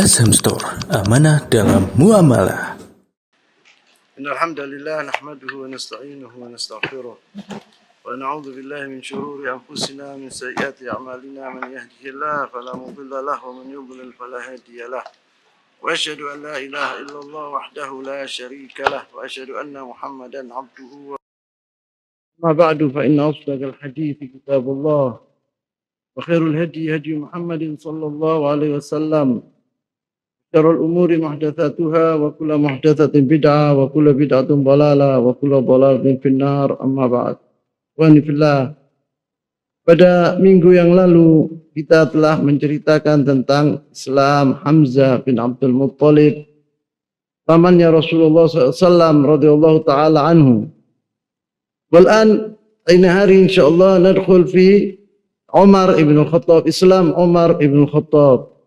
SM Store amanah dalam muamalah. إن الحمد لله نحمده ونستعينه ونستغفره ونعوذ بالله من شرور أنفسنا من سيئات أعمالنا من يهده الله فلا مضل له ومن يضلل فلا هادي له وأشهد أن لا إله إلا الله وحده لا شريك له وأشهد أن محمدا عبده و... ما بعد فإن أصدق الحديث كتاب الله وخير الهدي هدي محمد صلى الله عليه وسلم Syarul umuri muhdatsatuha wa kullu muhdatsatin bid'ah wa kullu bid'atin dhalalah wa kullu bin finnar amma ba'd. Wa fillah. Pada minggu yang lalu kita telah menceritakan tentang Islam Hamzah bin Abdul Muttalib pamannya Rasulullah SAW radhiyallahu taala anhu. Wal'an ini hari insyaallah nadkhul fi Umar ibn Khattab Islam Umar ibn Khattab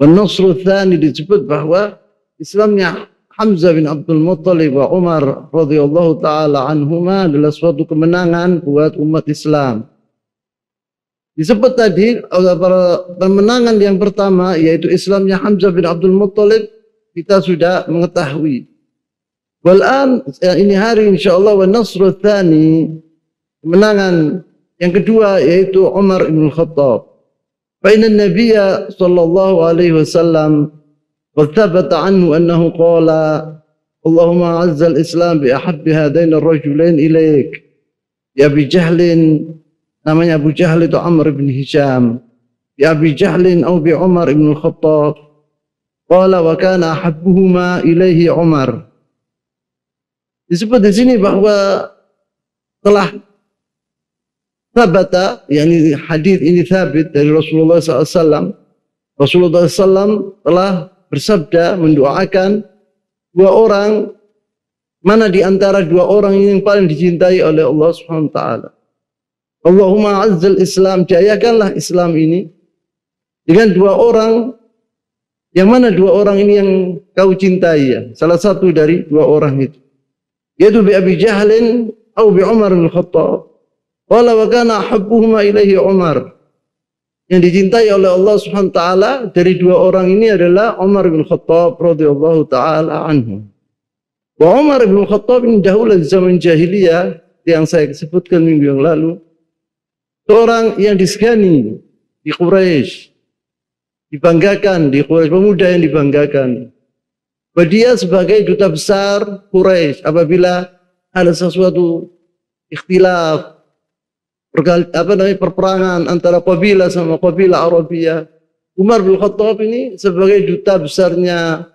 dan Nasrul disebut bahwa Islamnya Hamzah bin Abdul Muttalib wa Umar radhiyallahu taala anhuma adalah suatu kemenangan buat umat Islam. Disebut tadi kemenangan yang pertama yaitu Islamnya Hamzah bin Abdul Muttalib kita sudah mengetahui. Walan eh, ini hari insyaallah wa nasru tsani kemenangan yang kedua yaitu Umar bin Khattab. فإن النبي صلى الله عليه وسلم قد ثبت عنه أنه قال اللهم أعز الإسلام بأحب هذين الرجلين إليك يا أبي جهل namanya نعم، أبو جهل itu عمر بن هشام يا أبي جهل أو بعمر بن الخطاب قال وكان أحبهما إليه عمر disebut di sini bahwa telah Sabata, yakni hadis ini sabit dari Rasulullah SAW. Rasulullah SAW telah bersabda mendoakan dua orang mana di antara dua orang ini yang paling dicintai oleh Allah SWT. wa taala. Allahumma azzal Islam, jayakanlah Islam ini dengan dua orang yang mana dua orang ini yang kau cintai ya? Salah satu dari dua orang itu. Yaitu bi Abi Jahlin atau bi Umar bin Khattab. Wala wa kana habbuhuma ilaihi Umar. Yang dicintai oleh Allah Subhanahu wa taala dari dua orang ini adalah Umar bin Khattab radhiyallahu taala anhu. Wa Umar bin Khattab ini dahulu di zaman jahiliyah yang saya sebutkan minggu yang lalu seorang yang disegani di Quraisy dibanggakan di Quraisy pemuda yang dibanggakan dia sebagai duta besar Quraisy apabila ada sesuatu ikhtilaf pergal, apa namanya perperangan antara kabilah sama kabilah Arabia. Umar bin Khattab ini sebagai duta besarnya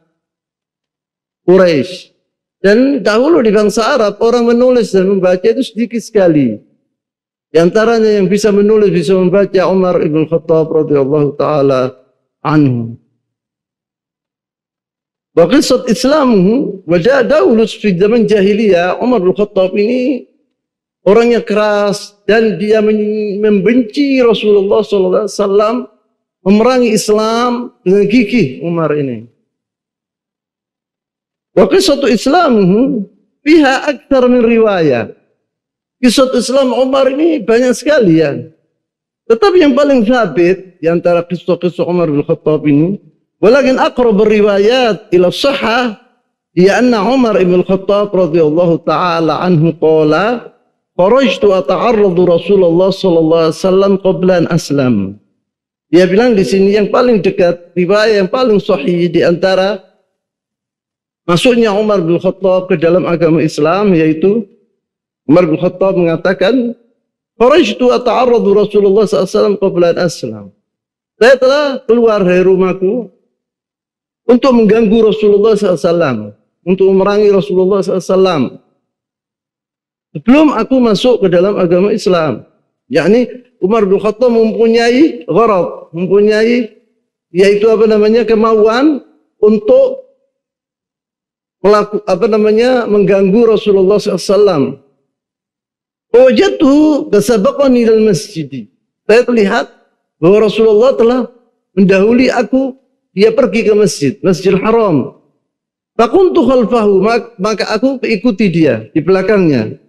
Quraisy. Dan dahulu di bangsa Arab orang menulis dan membaca itu sedikit sekali. Di antaranya yang bisa menulis bisa membaca Umar bin Khattab radhiyallahu taala anhu. Wa Islam, wajah dahulu di zaman jahiliyah Umar bin Khattab ini orangnya keras dan dia membenci Rasulullah Sallallahu Alaihi Wasallam, memerangi Islam dengan gigih Umar ini. Wa qisatu Islam pihak hmm, aktar min riwayah. Kisah Islam Umar ini banyak sekali ya. Tetapi yang paling sabit di antara kisah-kisah Umar bin Khattab ini, walakin aqrab riwayat ila sahah ya anna Umar bin Khattab radhiyallahu taala anhu qala Kharajtu ata'arradu Rasulullah sallallahu alaihi wasallam qablan aslam. Dia bilang di sini yang paling dekat riwayat yang paling sahih di antara masuknya Umar bin Khattab ke dalam agama Islam yaitu Umar bin Khattab mengatakan Kharajtu ata'arradu Rasulullah sallallahu alaihi wasallam qablan aslam. Saya telah keluar dari rumahku untuk mengganggu Rasulullah SAW, untuk memerangi Rasulullah SAW. Sebelum aku masuk ke dalam agama Islam. Yakni Umar bin Khattab mempunyai gharad, mempunyai yaitu apa namanya kemauan untuk melaku, apa namanya mengganggu Rasulullah SAW. Wajatu kesabakani dalam masjid. Saya terlihat bahwa Rasulullah telah mendahului aku. Dia pergi ke masjid, masjid Haram. Fakuntu khalfahu, maka aku ikuti dia di belakangnya.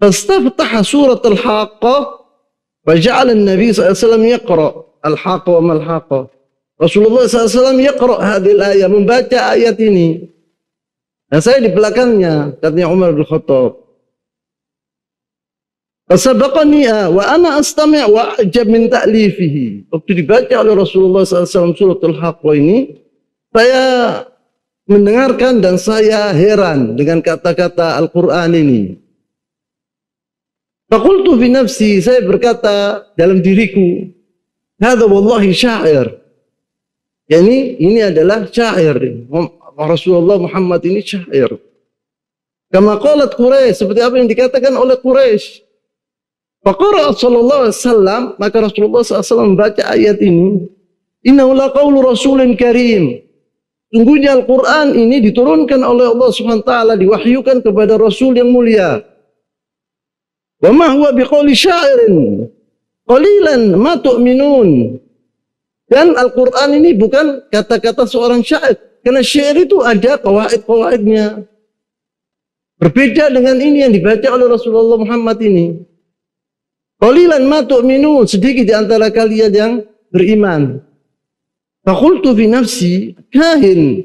فاستفتح سورة الحاقة فجعل النبي صلى الله عليه وسلم يقرأ الحاقة وما الحاقة عليه وسلم يقرأ hadil الآية membaca ayat ini. Nah, saya di belakangnya, katanya Umar bin Khattab. Fasabaqani ah, wa ana astami' wa ajab min ta'lifihi. Waktu dibaca oleh Rasulullah SAW suratul Haqqah ini, saya mendengarkan dan saya heran dengan kata-kata Al-Quran ini. Fakultu fi nafsi, saya berkata dalam diriku, Hada wallahi syair. Yani ini adalah syair. Rasulullah Muhammad ini syair. Kama qalat Quraisy, seperti apa yang dikatakan oleh Quraisy. Faqara sallallahu alaihi wasallam, maka Rasulullah wasallam baca ayat ini, "Innahu laqaulu rasulin karim." Sungguhnya Al-Qur'an ini diturunkan oleh Allah Subhanahu wa taala, diwahyukan kepada rasul yang mulia. Wa ma huwa biqauli syairin. Qalilan ma tu'minun. Dan Al-Qur'an ini bukan kata-kata seorang syair. Karena syair itu ada kawaid-kawaidnya. Berbeda dengan ini yang dibaca oleh Rasulullah Muhammad ini. Qalilan ma tu'minun, sedikit di antara kalian yang beriman. Fakultu fi nafsi kahin.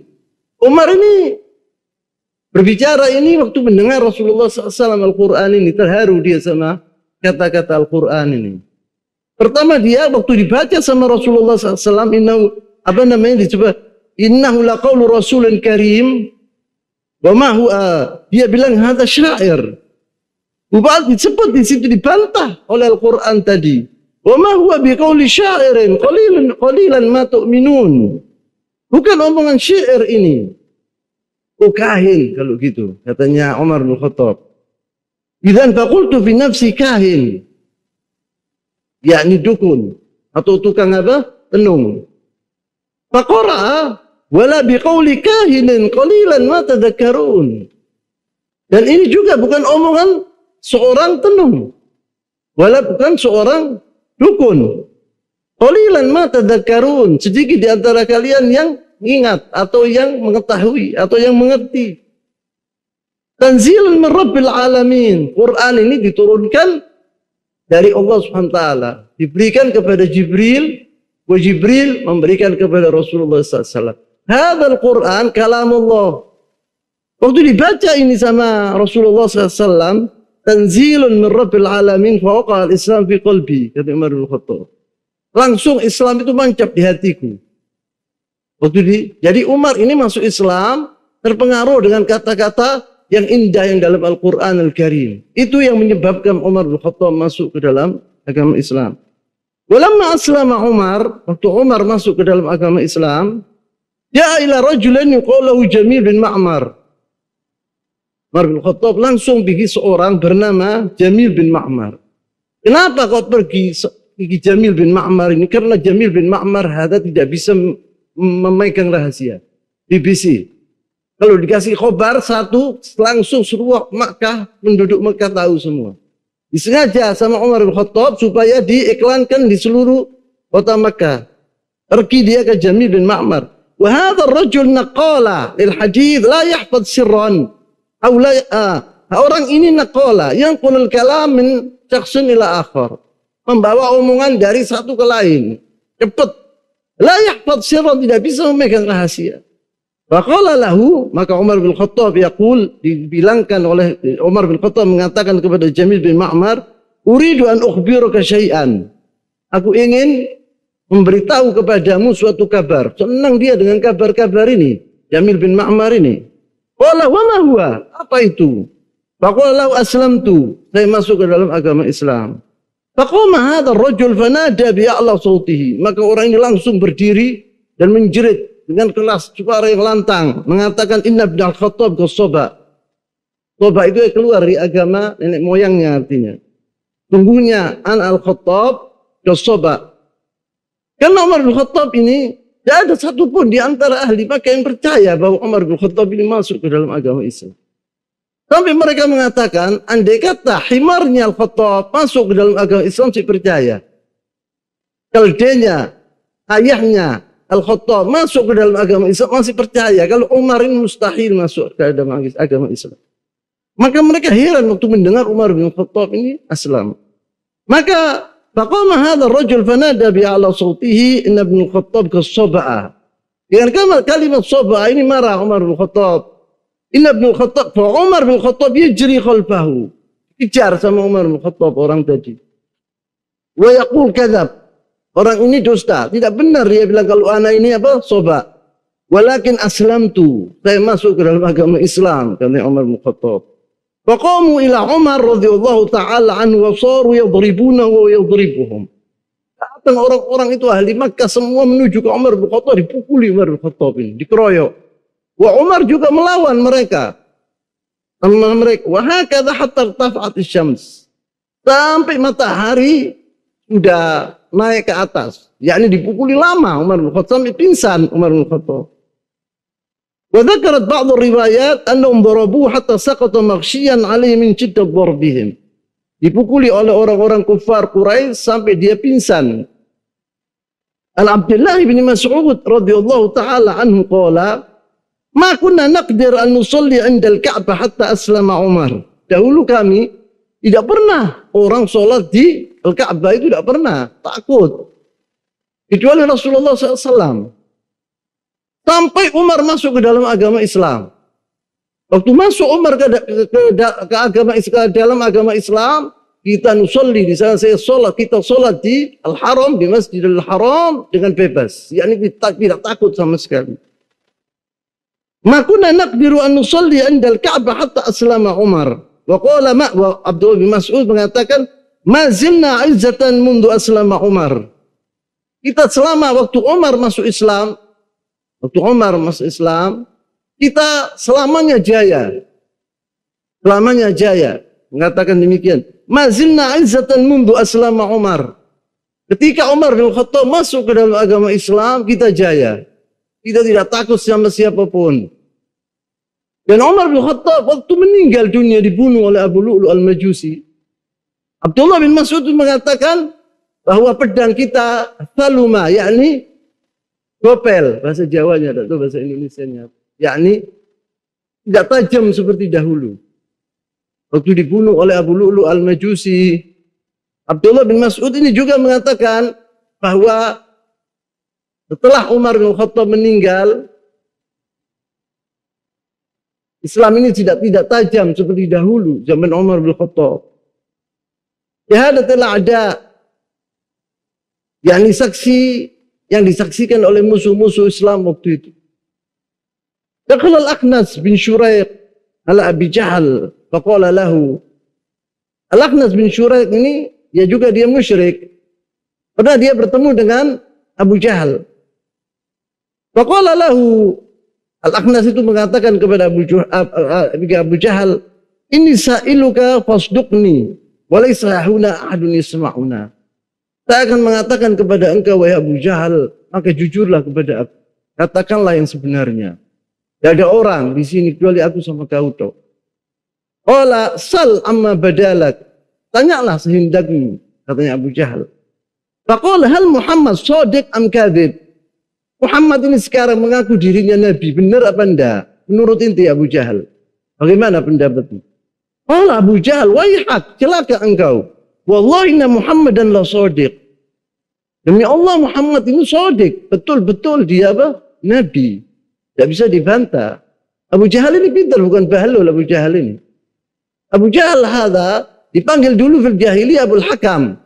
Umar ini Berbicara ini waktu mendengar Rasulullah SAW Al-Quran ini, terharu dia sama kata-kata Al-Quran ini. Pertama dia waktu dibaca sama Rasulullah SAW, innahu, apa namanya dicoba, innahu laqawlu rasulun karim, wa mahu'a. Dia bilang, hada syair. Ubal disebut di situ dibantah oleh Al-Quran tadi. Wa mahu huwa syairin qalilan qalilan ma tu'minun. Bukan omongan syair ini. Oh kahin kalau gitu. Katanya Umar bin Khattab. Idan fakultu fi nafsi kahin. Yakni dukun. Atau tukang apa? Tenung. Faqara'a wala biqauli kahinin qalilan ma tadhakkarun. Dan ini juga bukan omongan seorang tenung. Wala bukan seorang dukun. Qalilan ma tadhakkarun. Sedikit di antara kalian yang ingat atau yang mengetahui atau yang mengerti. Tanzilun min Rabbil Alamin. Quran ini diturunkan dari Allah Subhanahu wa taala, diberikan kepada Jibril, wa Jibril memberikan kepada Rasulullah SAW. Halal Quran Allah. Waktu dibaca ini sama Rasulullah SAW, tanzilun min Rabbil Alamin fawqa al-Islam fi qalbi, kata Umar bin Khattab. Langsung Islam itu mancap di hatiku. Waktu di, jadi Umar ini masuk Islam terpengaruh dengan kata-kata yang indah yang dalam Al-Quran Al-Karim. Itu yang menyebabkan Umar bin Khattab masuk ke dalam agama Islam. Walamma aslama Umar, waktu Umar masuk ke dalam agama Islam, ya ila rajulan yuqalahu Jamil bin Ma'mar. Umar bin Khattab langsung pergi seorang bernama Jamil bin Ma'mar. Kenapa kau pergi pergi Jamil bin Ma'mar ini? Karena Jamil bin Ma'mar hada tidak bisa memegang rahasia. BBC. Kalau dikasih khobar satu, langsung seluruh Makkah, penduduk Makkah tahu semua. Disengaja sama Umar bin Khattab supaya diiklankan di seluruh kota Makkah. Pergi dia ke Jamil bin Ma'mar. Wa rajul naqala lil hadid la yahfaz sirran. Ah, orang ini naqala yang qulul kalam min caksun ila akhar. Membawa omongan dari satu ke lain. Cepat Layak sirran tidak bisa memegang rahasia. Faqala lahu, maka Umar bin Khattab yaqul, dibilangkan oleh Umar bin Khattab mengatakan kepada Jamil bin Ma'mar, "Uridu an ukhbiruka syai'an." Aku ingin memberitahu kepadamu suatu kabar. Senang dia dengan kabar-kabar ini, Jamil bin Ma'mar ini. Qala wa ma huwa? Apa itu? Faqala lahu aslamtu. Saya masuk ke dalam agama Islam. Faqama hadzal rajul fanada bi a'la Maka orang ini langsung berdiri dan menjerit dengan kelas suara yang lantang mengatakan inna ibn al-khattab qassaba. Toba itu yang keluar dari agama nenek moyangnya artinya. Tunggunya an al-khattab qassaba. Karena Umar bin Khattab ini tidak ada satupun di antara ahli maka yang percaya bahwa Umar bin Khattab ini masuk ke dalam agama Islam. Sampai mereka mengatakan, andai kata himarnya al masuk ke dalam agama Islam, si percaya. Kaldenya, ayahnya al masuk ke dalam agama Islam, masih percaya. Kalau Umar ini mustahil masuk ke dalam agama Islam. Maka mereka heran waktu mendengar Umar bin Khattab ini aslam. Maka Faqama hadha rajul fanada bi ala sautihi inna ibn Khattab soba'ah. Dengan kalimat soba'ah ini marah Umar bin Khattab Inna bin Khattab, bahwa Umar bin Khattab yajri khalfahu. Kejar sama Umar bin Khattab orang tadi. Wa yaqul kadzab. Orang ini dusta, tidak benar dia bilang kalau anak ini apa? Soba. Walakin aslam tu, saya masuk ke dalam agama Islam kata Umar bin Khattab. Faqamu ila Umar radhiyallahu taala anhu wa saru yadribuna wa yadribuhum. Datang orang-orang itu ahli Makkah semua menuju ke Umar bin Khattab dipukuli Umar bin Khattab ini, dikeroyok. Wa Umar juga melawan mereka. teman mereka. Wa hakadha hatta taf'at syams. Sampai matahari sudah naik ke atas. Yakni dipukuli lama Umar bin Khattab sampai pingsan Umar bin Khattab. Wa dzakarat ba'd riwayat annahum darabu hatta saqata maghsyian alaihi min shiddat darbihim. Dipukuli oleh orang-orang kufar Quraisy sampai dia pingsan. Al Abdullah bin Mas'ud radhiyallahu taala anhu qala Ma kunna naqdir an nusalli 'inda al-Ka'bah hatta aslama Umar. Dahulu kami tidak pernah orang sholat di Al-Ka'bah itu tidak pernah, takut. Kecuali Rasulullah SAW. Sampai Umar masuk ke dalam agama Islam. Waktu masuk Umar ke, ke, ke, agama, ke dalam agama Islam, kita nusolli di sana saya sholat, kita sholat di Al-Haram, di Masjidil Haram dengan bebas. Yakni kita tidak takut sama sekali. Makuna naqdiru an nusalli indal Ka'bah hatta aslama Umar. Wa qala ma wa Abdul bin Mas'ud mengatakan mazilna izzatan mundu aslama Umar. Kita selama waktu Umar masuk Islam, waktu Umar masuk Islam, kita selamanya jaya. Selamanya jaya. Mengatakan demikian. Mazilna izzatan mundu aslama Umar. Ketika Umar bin Khattab masuk ke dalam agama Islam, kita jaya. Kita tidak takut sama siapapun. Dan Umar bin Khattab waktu meninggal dunia dibunuh oleh Abu Lu'lu al-Majusi. Abdullah bin Mas'ud mengatakan bahwa pedang kita saluma, yakni gopel. Bahasa Jawanya, tak bahasa Indonesia-nya. Yakni tidak tajam seperti dahulu. Waktu dibunuh oleh Abu Lu'lu al-Majusi. Abdullah bin Mas'ud ini juga mengatakan bahwa setelah Umar bin Khattab meninggal, Islam ini tidak tidak tajam seperti dahulu zaman Umar bin Khattab. Syahadatul ada telah ada yang disaksikan oleh musuh-musuh Islam waktu itu. Dakhala Al-Aqnas bin Shuraiq ala Abi Jahal faqala lahu Al-Aqnas bin Shuraiq ini ya juga dia musyrik. Pernah dia bertemu dengan Abu Jahal. Faqala lahu al aknas itu mengatakan kepada Abu, Juh, Abu Jahal, ini sa'iluka fasdukni, walaysa huna ahadun yisma'una. Saya akan mengatakan kepada engkau, wahai Abu Jahal, maka jujurlah kepada aku. Katakanlah yang sebenarnya. Tidak ada orang di sini kecuali aku sama kau toh. Ola sal amma badalak. Tanyalah sehendakmu, katanya Abu Jahal. Faqala hal Muhammad sadiq am kadhib? Muhammad ini sekarang mengaku dirinya Nabi. Benar apa enggak? Menurut inti Abu Jahal. Bagaimana pendapatmu? Allah Abu Jahal, waihat, celaka engkau. Wallahi inna dan la sodik. Demi Allah Muhammad ini sodik. Betul-betul dia apa? Nabi. Tidak bisa dibantah. Abu Jahal ini pintar, bukan bahlul Abu Jahal ini. Abu Jahal hada dipanggil dulu fil jahiliyah Abu Hakam.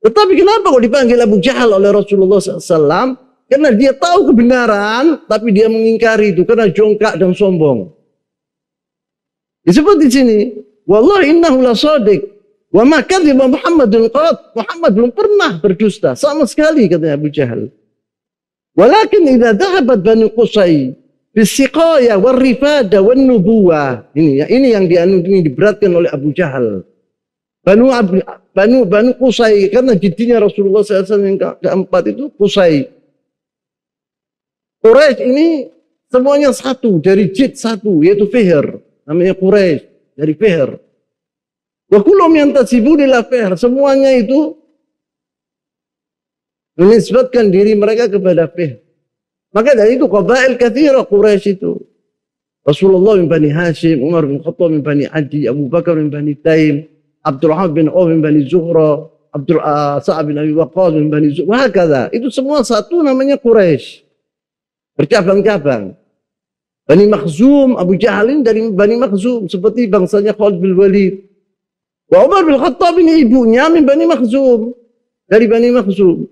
Tetapi kenapa kok dipanggil Abu Jahal oleh Rasulullah SAW? Karena dia tahu kebenaran, tapi dia mengingkari itu karena jongkak dan sombong. Disebut di sini, Wallahu innahu la sadiq. Wa makan di Muhammadun qad. Muhammad belum pernah berdusta. Sama sekali katanya Abu Jahal. Walakin idha dahabat Bani Qusay. Bisiqaya wal rifada wal nubuwa. Ini, ya, ini yang dianut ini diberatkan oleh Abu Jahal. Banu Abi, Banu Banu Kusai karena jadinya Rasulullah SAW yang keempat itu Kusai. Quraisy ini semuanya satu dari jid satu yaitu Fihr namanya Quraisy dari Fihr. Wa kulum yantasibu ila Fihr semuanya itu menisbatkan diri mereka kepada Fihr. Maka dari itu qabail kathira Quraisy itu. Rasulullah bin Bani Hashim, Umar bin Khattab bin Bani Adi, Abu Bakar bin Bani Taim, Abdul Abdurrahman bin Auf bin Bani Zuhra, Abdul uh, Sa'ab bin Abi Waqqas bin Bani Zuhra, hakadha. Itu semua satu namanya Quraisy. Bercabang-cabang. Bani Makhzum, Abu Jahalin dari Bani Makhzum seperti bangsanya Khalid bin Walid. Wa Umar bin Khattab ini ibunya min Bani Makhzum dari Bani Makhzum.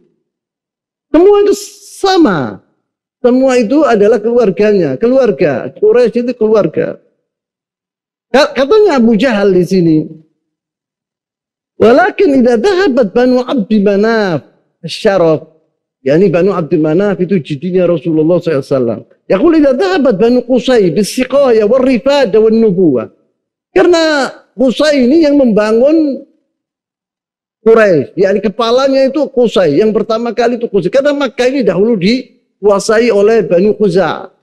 Semua itu sama. Semua itu adalah keluarganya, keluarga. Quraisy itu keluarga. Katanya Abu Jahal di sini, Walakin idza dhahabat Banu Abdi Manaf syaraf yani Banu Abdi Manaf itu jidinya Rasulullah SAW. Yaqul idza dhahabat Banu Qusay bisiqaya wal rifada wan nubuwah. Karena Qusay ini yang membangun Quraisy, yakni kepalanya itu Qusay. Yang pertama kali itu Qusay. Karena Makkah ini dahulu dikuasai oleh Banu Khuza',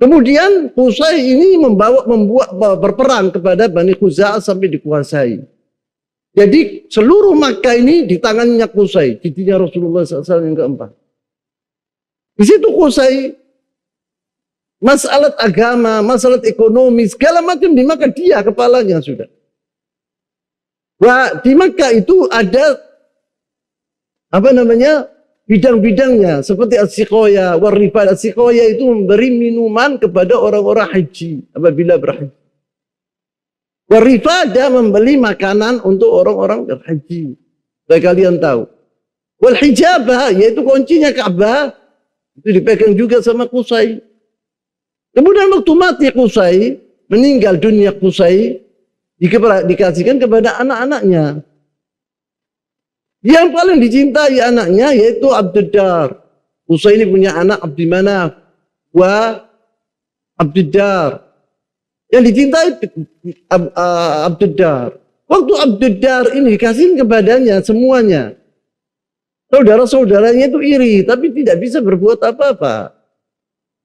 Kemudian Qusay ini membawa membuat berperang kepada Bani Khuza'ah sampai dikuasai. Jadi seluruh Makkah ini di tangannya Kusai, cucunya Rasulullah SAW yang keempat. Di situ Kusai, masalah agama, masalah ekonomi, segala macam di Makkah dia kepalanya sudah. Wah, di Makkah itu ada apa namanya bidang-bidangnya seperti asikoya, warifat asikoya itu memberi minuman kepada orang-orang haji apabila berhaji. Warifada membeli makanan untuk orang-orang berhaji. Saya kalian tahu. Wal hijabah, yaitu kuncinya Ka'bah, itu dipegang juga sama Kusai. Kemudian waktu mati Kusai, meninggal dunia Kusai, dikasihkan kepada anak-anaknya. Yang paling dicintai anaknya yaitu Abdiddar. Kusai ini punya anak Abdimanaf wa Abdiddar. Yang dicintai eh, Abdedar. Waktu Abdedar ini dikasihin kepadanya semuanya. Saudara-saudaranya itu iri, tapi tidak bisa berbuat apa-apa.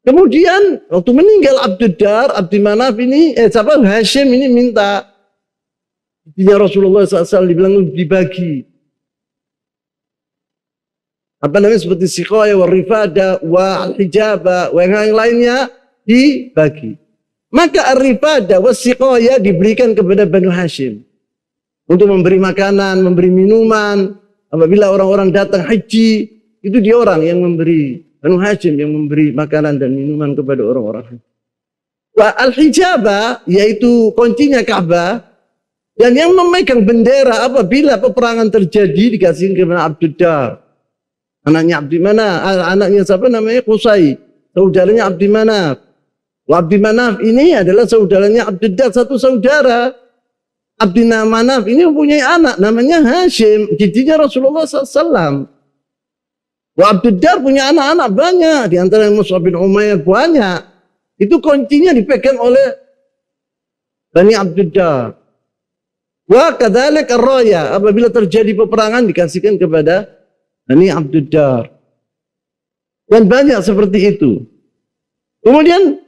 Kemudian waktu meninggal Abdedar, Abdi Manaf ini, eh siapa Hashim ini minta. Dia Rasulullah SAW dibilang dibagi. Apa namanya seperti sikoya, warifada, wa hijaba, wa yang lainnya dibagi. Maka arifada wasiqoya diberikan kepada Banu Hashim. Untuk memberi makanan, memberi minuman. Apabila orang-orang datang haji, itu dia orang yang memberi. Banu Hashim yang memberi makanan dan minuman kepada orang-orang haji. al-hijabah, yaitu kuncinya Ka'bah. Dan yang memegang bendera apabila peperangan terjadi dikasih kepada Abdudar. Anaknya Abdi mana? Anaknya siapa namanya? Qusay. Saudaranya Abdi mana? Abdi Manaf ini adalah saudaranya Abdiddar, satu saudara. Abdi Manaf ini mempunyai anak namanya Hashim, jidinya Rasulullah SAW. Wa Abdiddar punya anak-anak banyak, di antara yang Musa bin Umayyah banyak. Itu kuncinya dipegang oleh Bani Abdiddar. Wa kadalik arroya, apabila terjadi peperangan dikasihkan kepada Bani Abdiddar. Dan banyak seperti itu. Kemudian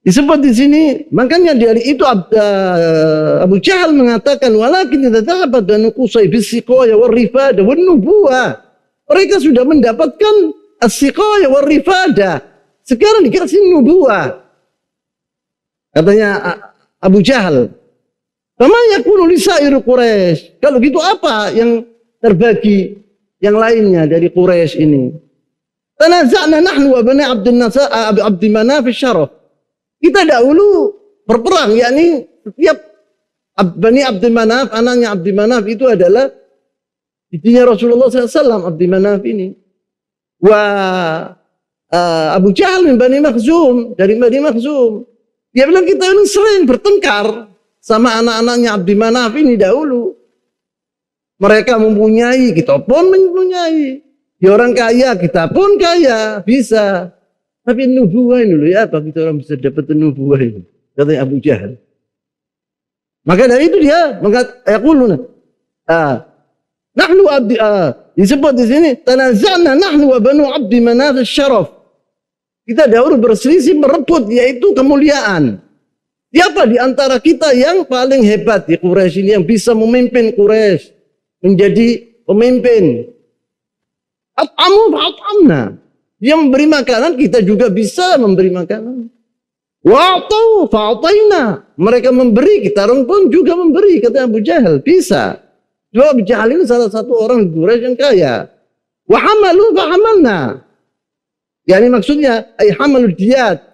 Disebut di sini, makanya dari itu eh, Abu Jahal mengatakan walakin tidak dan kusai bisiqaya war rifada Mereka sudah mendapatkan asiqaya war Sekarang dikasih nubuah Katanya Abu Jahal. namanya yakunu lisa'ir Quraisy. Kalau gitu apa yang terbagi yang lainnya dari Quraisy ini? Tanaza'na nahnu wa bani Abdul Nasa eh, Abdul Manaf syaraf kita dahulu berperang, yakni setiap Bani Abdul Manaf, anaknya Abdul Manaf itu adalah istrinya Rasulullah SAW, Abdul Manaf ini. Wah, eh, uh, Abu Jahal bin Bani Makhzum, dari Bani Makhzum. Dia bilang kita ini sering bertengkar sama anak-anaknya Abdi Manaf ini dahulu. Mereka mempunyai, kita pun mempunyai. Di orang kaya, kita pun kaya, bisa. Tapi nubuah ini loh ya apa kita orang bisa dapat nubuah ini? kata Abu Jahal. Maka dari itu dia mengatakan, ah, nahnu abdi, ah, disebut di sini, tanazana nahnu abnu abdi manaf syaraf. Kita dahulu berselisih merebut, yaitu kemuliaan. Siapa di antara kita yang paling hebat di Quraisy ini yang bisa memimpin Quraisy menjadi pemimpin? At'amu at'amna. Dia memberi makanan, kita juga bisa memberi makanan. Waktu fa'ataina. Mereka memberi, kita orang pun juga memberi. Kata Abu Jahal, bisa. Dua Abu Jahal ini salah satu orang Quraisy yang kaya. hamalu fa'amalna. Yani maksudnya, ay hamalu diyat.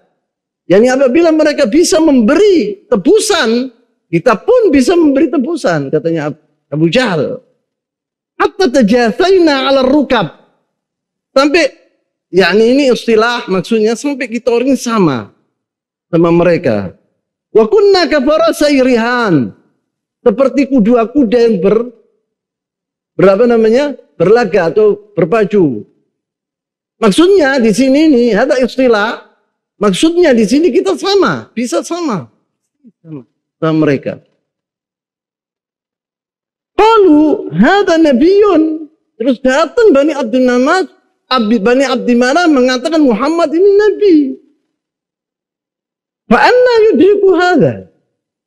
Yani apabila mereka bisa memberi tebusan, kita pun bisa memberi tebusan, katanya Abu Jahal. Hatta tajasaina ala rukab. Sampai yakni ini istilah maksudnya sampai kita orang ini sama sama mereka. Wa kunna kafara sayrihan. Seperti kuda kuda yang ber berapa namanya? berlaga atau berpacu. Maksudnya di sini ini ada istilah maksudnya di sini kita sama, bisa sama. Sama, sama mereka. ada Nabi Yun Terus datang Bani Abdul Namaz Abi Bani Abdi Mana mengatakan Muhammad ini Nabi. Fa'anna yudhiku hadha.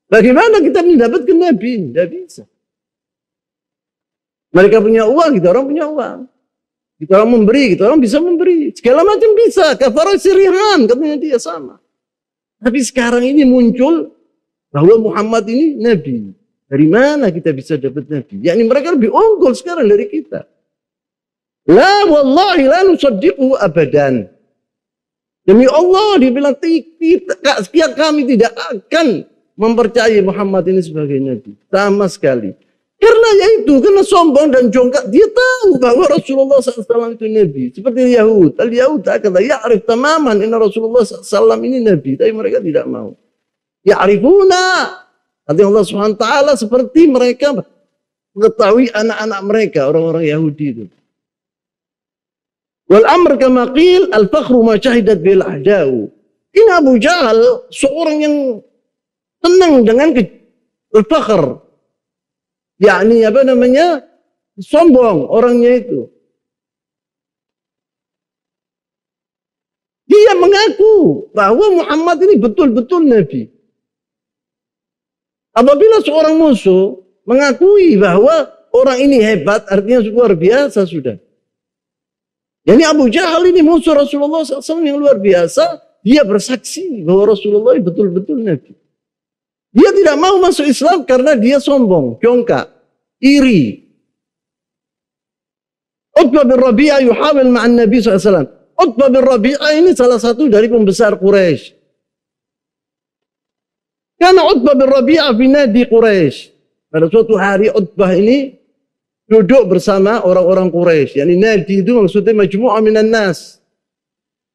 Bagaimana kita mendapatkan Nabi? Tidak bisa. Mereka punya uang, kita orang punya uang. Kita orang memberi, kita orang bisa memberi. Segala macam bisa. Kafara sirihan, katanya dia sama. Tapi sekarang ini muncul bahwa Muhammad ini Nabi. Dari mana kita bisa dapat Nabi? Yakni mereka lebih unggul sekarang dari kita. La wallahi la nusaddiqu abadan. Demi Allah dibilang kita, kami tidak akan mempercayai Muhammad ini sebagai nabi. Sama sekali. Karena yaitu, karena sombong dan jongkak, dia tahu bahwa Rasulullah SAW itu Nabi. Seperti Yahud. Al-Yahud kata, arif tamaman ini Rasulullah SAW ini Nabi. Tapi mereka tidak mau. Ya arifuna. Nanti Allah SWT seperti mereka mengetahui anak-anak mereka, orang-orang Yahudi itu. Wal amr kama qil al fakhru ma shahidat bil ahdau. Ini Abu Jahal seorang yang tenang dengan al fakhr. Yakni apa namanya? Sombong orangnya itu. Dia mengaku bahwa Muhammad ini betul-betul Nabi. Apabila seorang musuh mengakui bahwa orang ini hebat, artinya luar biasa sudah. Jadi Abu Jahal ini musuh Rasulullah SAW yang luar biasa. Dia bersaksi bahwa Rasulullah betul-betul Nabi. Dia tidak mau masuk Islam karena dia sombong, congkak, iri. Utbah bin Rabi'ah yuhawil ma'an Nabi SAW. Utbah bin Rabi'ah ini salah satu dari pembesar Quraisy. Karena Utbah bin Rabi'ah binadi Quraisy. Pada suatu hari Utbah ini duduk bersama orang-orang Quraisy. Yani nadi itu maksudnya majmu'ah minan nas.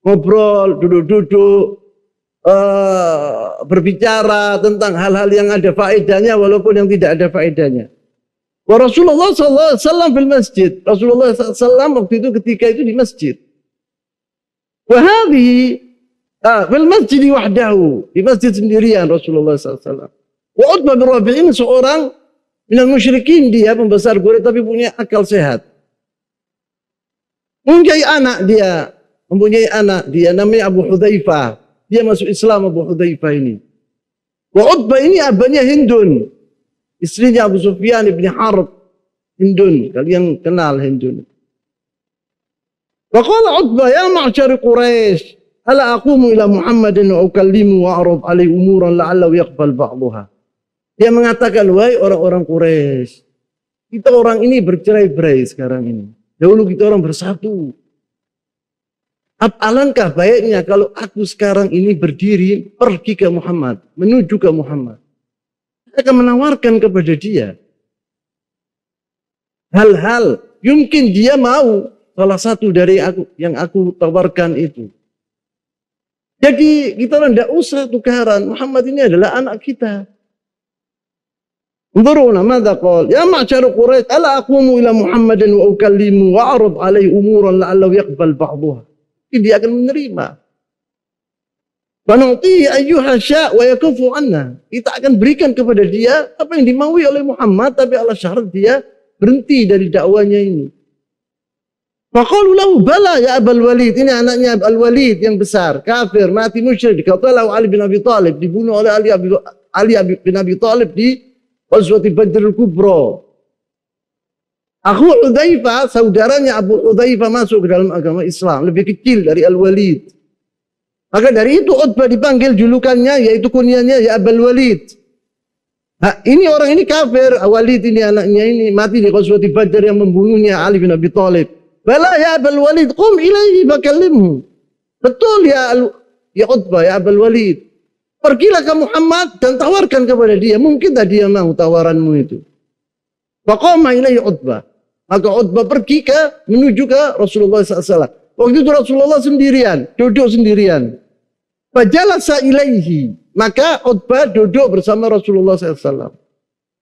Ngobrol, duduk-duduk, uh, berbicara tentang hal-hal yang ada faedahnya walaupun yang tidak ada faedahnya. Wa Rasulullah sallallahu alaihi wasallam di masjid. Rasulullah sallallahu waktu itu ketika itu di masjid. Wa hadhihi ah, di masjid wahdahu, di masjid sendirian Rasulullah sallallahu alaihi wasallam. Wa Utbah bin Rabi'in seorang Bilang musyrikin dia pembesar gurit tapi punya akal sehat. Mempunyai anak dia, mempunyai anak dia namanya Abu Hudayfa. Dia masuk Islam Abu Hudayfa ini. Wa Utbah ini abahnya Hindun. Istrinya Abu Sufyan ibn Harb. Hindun, kalian kenal Hindun. Wa qala Utbah ya ma'cari Quraisy, ala aqumu ila Muhammadin wa ukallimu wa arad alaihi umuran la'allahu yaqbal ba'daha. Dia mengatakan, wahai orang-orang Quraisy, kita orang ini bercerai-berai sekarang ini. Dahulu kita orang bersatu. Alangkah baiknya kalau aku sekarang ini berdiri pergi ke Muhammad, menuju ke Muhammad. Saya akan menawarkan kepada dia hal-hal mungkin dia mau salah satu dari aku yang aku tawarkan itu. Jadi kita tidak usah tukaran. Muhammad ini adalah anak kita. انظرونا ماذا قال يا معشر قريش ألا أقوم إلى محمد وأكلمه وأعرض عليه أمورا Allah يقبل بعضها Ini akan menerima Banutihi ayyuha sya' wa yakufu anna. Kita akan berikan kepada dia apa yang dimaui oleh Muhammad tapi Allah syarat dia berhenti dari dakwanya ini. Faqalu lahu bala ya Abul Walid. Ini anaknya abal Walid yang besar, kafir, mati musyrik. Dikatakan Ali bin Abi Thalib dibunuh oleh Ali, Abi, Ali bin Abi Thalib di Ghazwati Badr Kubro. Aku Udaifa, saudaranya Abu Udaifa masuk ke dalam agama Islam, lebih kecil dari Al-Walid. Maka dari itu Utbah dipanggil julukannya yaitu kunyanya ya Abul Walid. Nah, ini orang ini kafir, ah, Walid ini anaknya ini mati di Ghazwati Badr yang membunuhnya Ali bin Abi Thalib. Bala ya Abul Walid Kum ilaihi bakalimu. Betul ya Al ya Utbah ya Abul Walid. Pergilah ke Muhammad dan tawarkan kepada dia. Mungkin tadi dia mau tawaranmu itu. Faqama ilaihi Utbah. Maka Utbah pergi ke menuju ke Rasulullah SAW. Waktu itu Rasulullah sendirian, duduk sendirian. Fajalasa ilaihi. Maka Utbah duduk bersama Rasulullah SAW.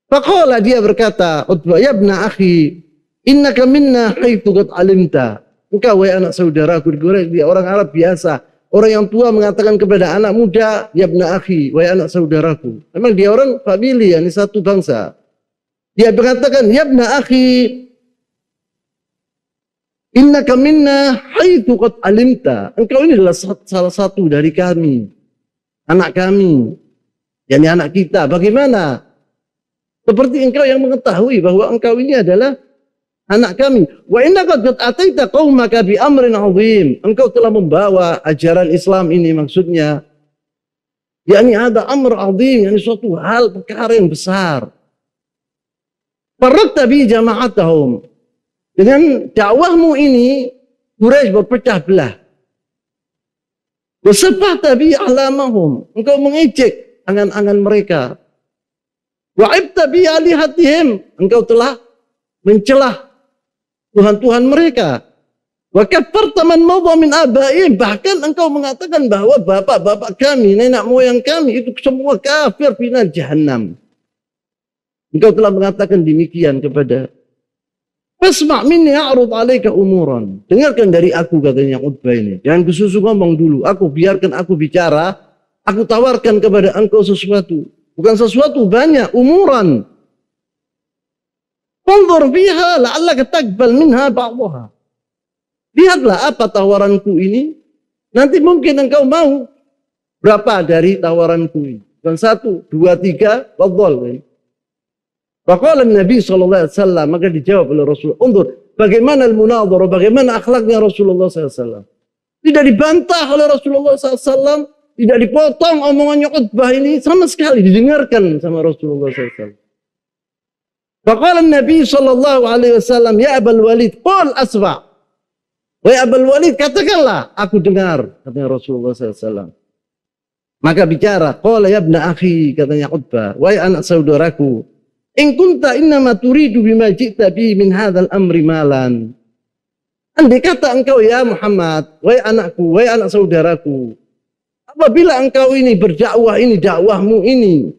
Faqala dia berkata, Utbah, ya bna akhi, innaka minna haithu alimta. Engkau wahai anak saudaraku, dia orang Arab biasa Orang yang tua mengatakan kepada anak muda, ya benar akhi, wahai anak saudaraku. Memang dia orang famili, ini satu bangsa. Dia mengatakan, ya bna akhi, kamina, minna tuh kot alimta. Engkau ini adalah salah satu dari kami. Anak kami. yakni anak kita. Bagaimana? Seperti engkau yang mengetahui bahwa engkau ini adalah anak kami, wa innaka qad ataita qaumaka bi amrin azim. Engkau telah membawa ajaran Islam ini maksudnya yakni ada amr azim, yakni suatu hal perkara yang besar. tapi bi jama'atahum. Dengan dakwahmu ini Quraisy berpecah belah. Bersepah bi alamahum. Engkau mengejek angan-angan mereka. waib tabi bi alihatihim. Engkau telah mencelah Tuhan-Tuhan mereka. Bahkan engkau mengatakan bahwa bapak-bapak kami, nenek moyang kami itu semua kafir final jahanam. Engkau telah mengatakan demikian kepada Fasma' minni umuran. Dengarkan dari aku katanya Utbah ini. Jangan kesusu ngomong dulu. Aku biarkan aku bicara. Aku tawarkan kepada engkau sesuatu. Bukan sesuatu banyak, umuran biha la Allah takbal minha ba'daha. Lihatlah apa tawaranku ini. Nanti mungkin engkau mau berapa dari tawaranku ini. dan satu, dua, tiga, wadol Bakalan Nabi sallallahu alaihi wasallam maka dijawab oleh Rasul, "Undur, bagaimana al-munadhara, bagaimana akhlaknya Rasulullah SAW. Tidak dibantah oleh Rasulullah SAW, tidak dipotong omongannya khutbah ini sama sekali didengarkan sama Rasulullah SAW. Faqala Nabi sallallahu alaihi wasallam, "Ya Abul Walid, qul asma." Wahai Abul Walid, katakanlah, aku dengar, katanya Rasulullah sallallahu alaihi wasallam. Maka bicara, qala ya ibna akhi, katanya Utbah, wahai anak saudaraku, in kunta innama turidu bima ji'ta bi min hadzal amri malan. Andai kata engkau ya Muhammad, wahai anakku, wahai anak saudaraku, apabila engkau ini berdakwah ini dakwahmu ini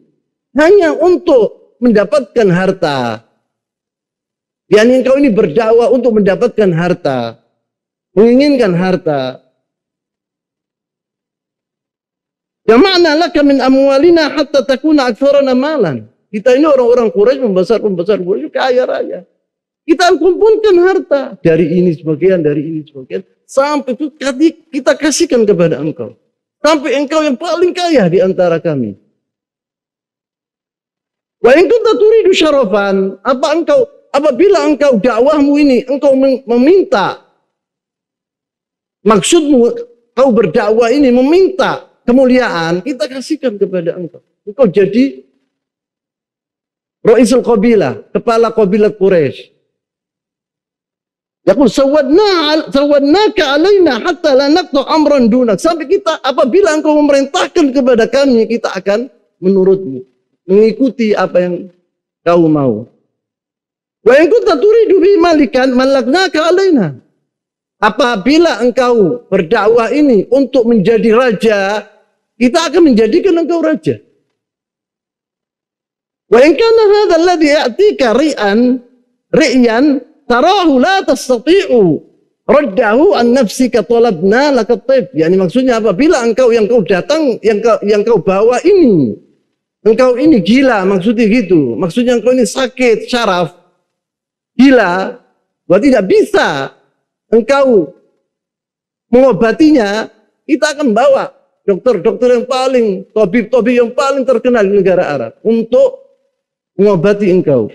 hanya untuk mendapatkan harta. Yang engkau ini berdakwah untuk mendapatkan harta, menginginkan harta. Ya makna laka min amwalina hatta takuna aktsarana malan. Kita ini orang-orang Quraisy membesar-membesar Quraisy kaya raya. Kita kumpulkan harta dari ini sebagian, dari ini sebagian, sampai itu kita kasihkan kepada engkau. Sampai engkau yang paling kaya di antara kami. Wa in kunta turidu syarafan, apa engkau apabila engkau dakwahmu ini engkau meminta maksudmu kau berdakwah ini meminta kemuliaan, kita kasihkan kepada engkau. Engkau jadi Ra'isul Qabila, kepala Qabila Quraisy. Yaqul sawadna sawadnaka alaina hatta la naqta amran dunak. Sampai kita apabila engkau memerintahkan kepada kami, kita akan menurutmu mengikuti apa yang kau mau. Wa in kunta turidu bi malikan malaknaka alaina. Apabila engkau berdakwah ini untuk menjadi raja, kita akan menjadikan engkau raja. Wa in kana hadha alladhi ya'tika ri'an ri'yan tarahu la tastati'u raddahu an nafsika talabna laka Yani maksudnya apabila engkau yang kau datang yang kau yang kau bawa ini Engkau ini gila, maksudnya gitu. Maksudnya engkau ini sakit, syaraf, gila. Bahwa tidak bisa engkau mengobatinya, kita akan bawa dokter-dokter yang paling, tabib-tabib yang paling terkenal di negara Arab untuk mengobati engkau.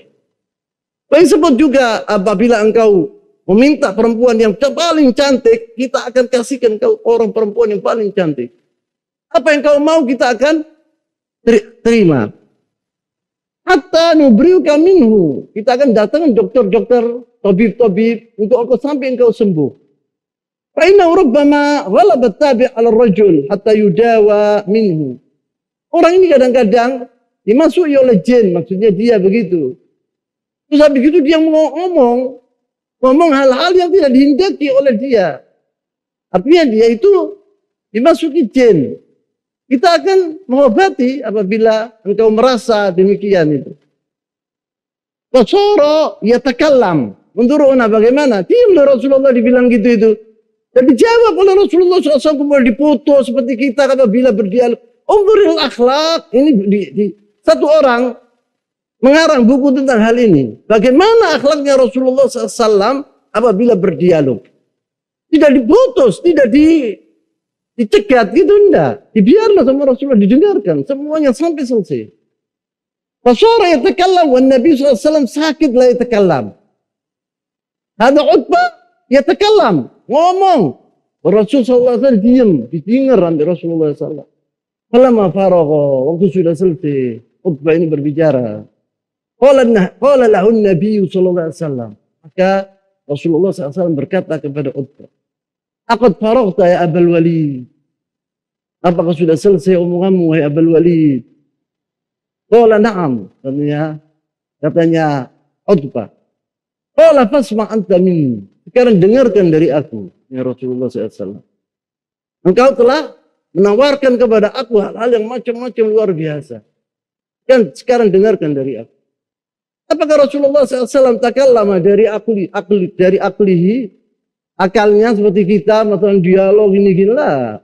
Baik sebut juga apabila engkau meminta perempuan yang paling cantik, kita akan kasihkan kau orang perempuan yang paling cantik. Apa yang kau mau kita akan terima. Hatta nubriuka minhu. Kita akan datang dokter-dokter, tabib-tabib untuk aku sampai engkau sembuh. Fa'inna rubbama wala tabi' al rajul hatta yudawa minhu. Orang ini kadang-kadang dimasuki oleh jin, maksudnya dia begitu. Terus habis itu dia mau ngomong, ngomong hal-hal yang tidak dihindaki oleh dia. Artinya dia itu dimasuki jin. Kita akan mengobati apabila engkau merasa demikian itu. Ya Takalam. Menurutnya bagaimana? Tim Rasulullah dibilang gitu itu. Dan dijawab oleh Rasulullah SAW kemudian dipoto seperti kita apabila berdialog. Umuril akhlak. Ini di, di, satu orang mengarang buku tentang hal ini. Bagaimana akhlaknya Rasulullah SAW apabila berdialog. Tidak diputus, tidak di dicegat gitu enggak dibiarlah sama Rasulullah didengarkan semuanya sampai selesai Rasulullah yatakallam wa Nabi SAW sakit lah yatakallam ada utbah yatakallam ngomong Rasulullah SAW diam didengar nanti Rasulullah SAW Falama faragha waktu sudah selesai utba ini berbicara kalau nah, qala lahu Nabi saw alaihi wasallam maka Rasulullah SAW berkata kepada Utbah Akad farogta ya Abul Walid. Apakah sudah selesai omonganmu ya Abul Walid? Kola na'am. Katanya katanya Utbah. Kola fasma anta min. Sekarang dengarkan dari aku ya Rasulullah SAW. Engkau telah menawarkan kepada aku hal-hal yang macam-macam luar biasa. Kan sekarang dengarkan dari aku. Apakah Rasulullah SAW lama dari akli, akli dari aklihi akalnya seperti kita melakukan dialog ini gini lah.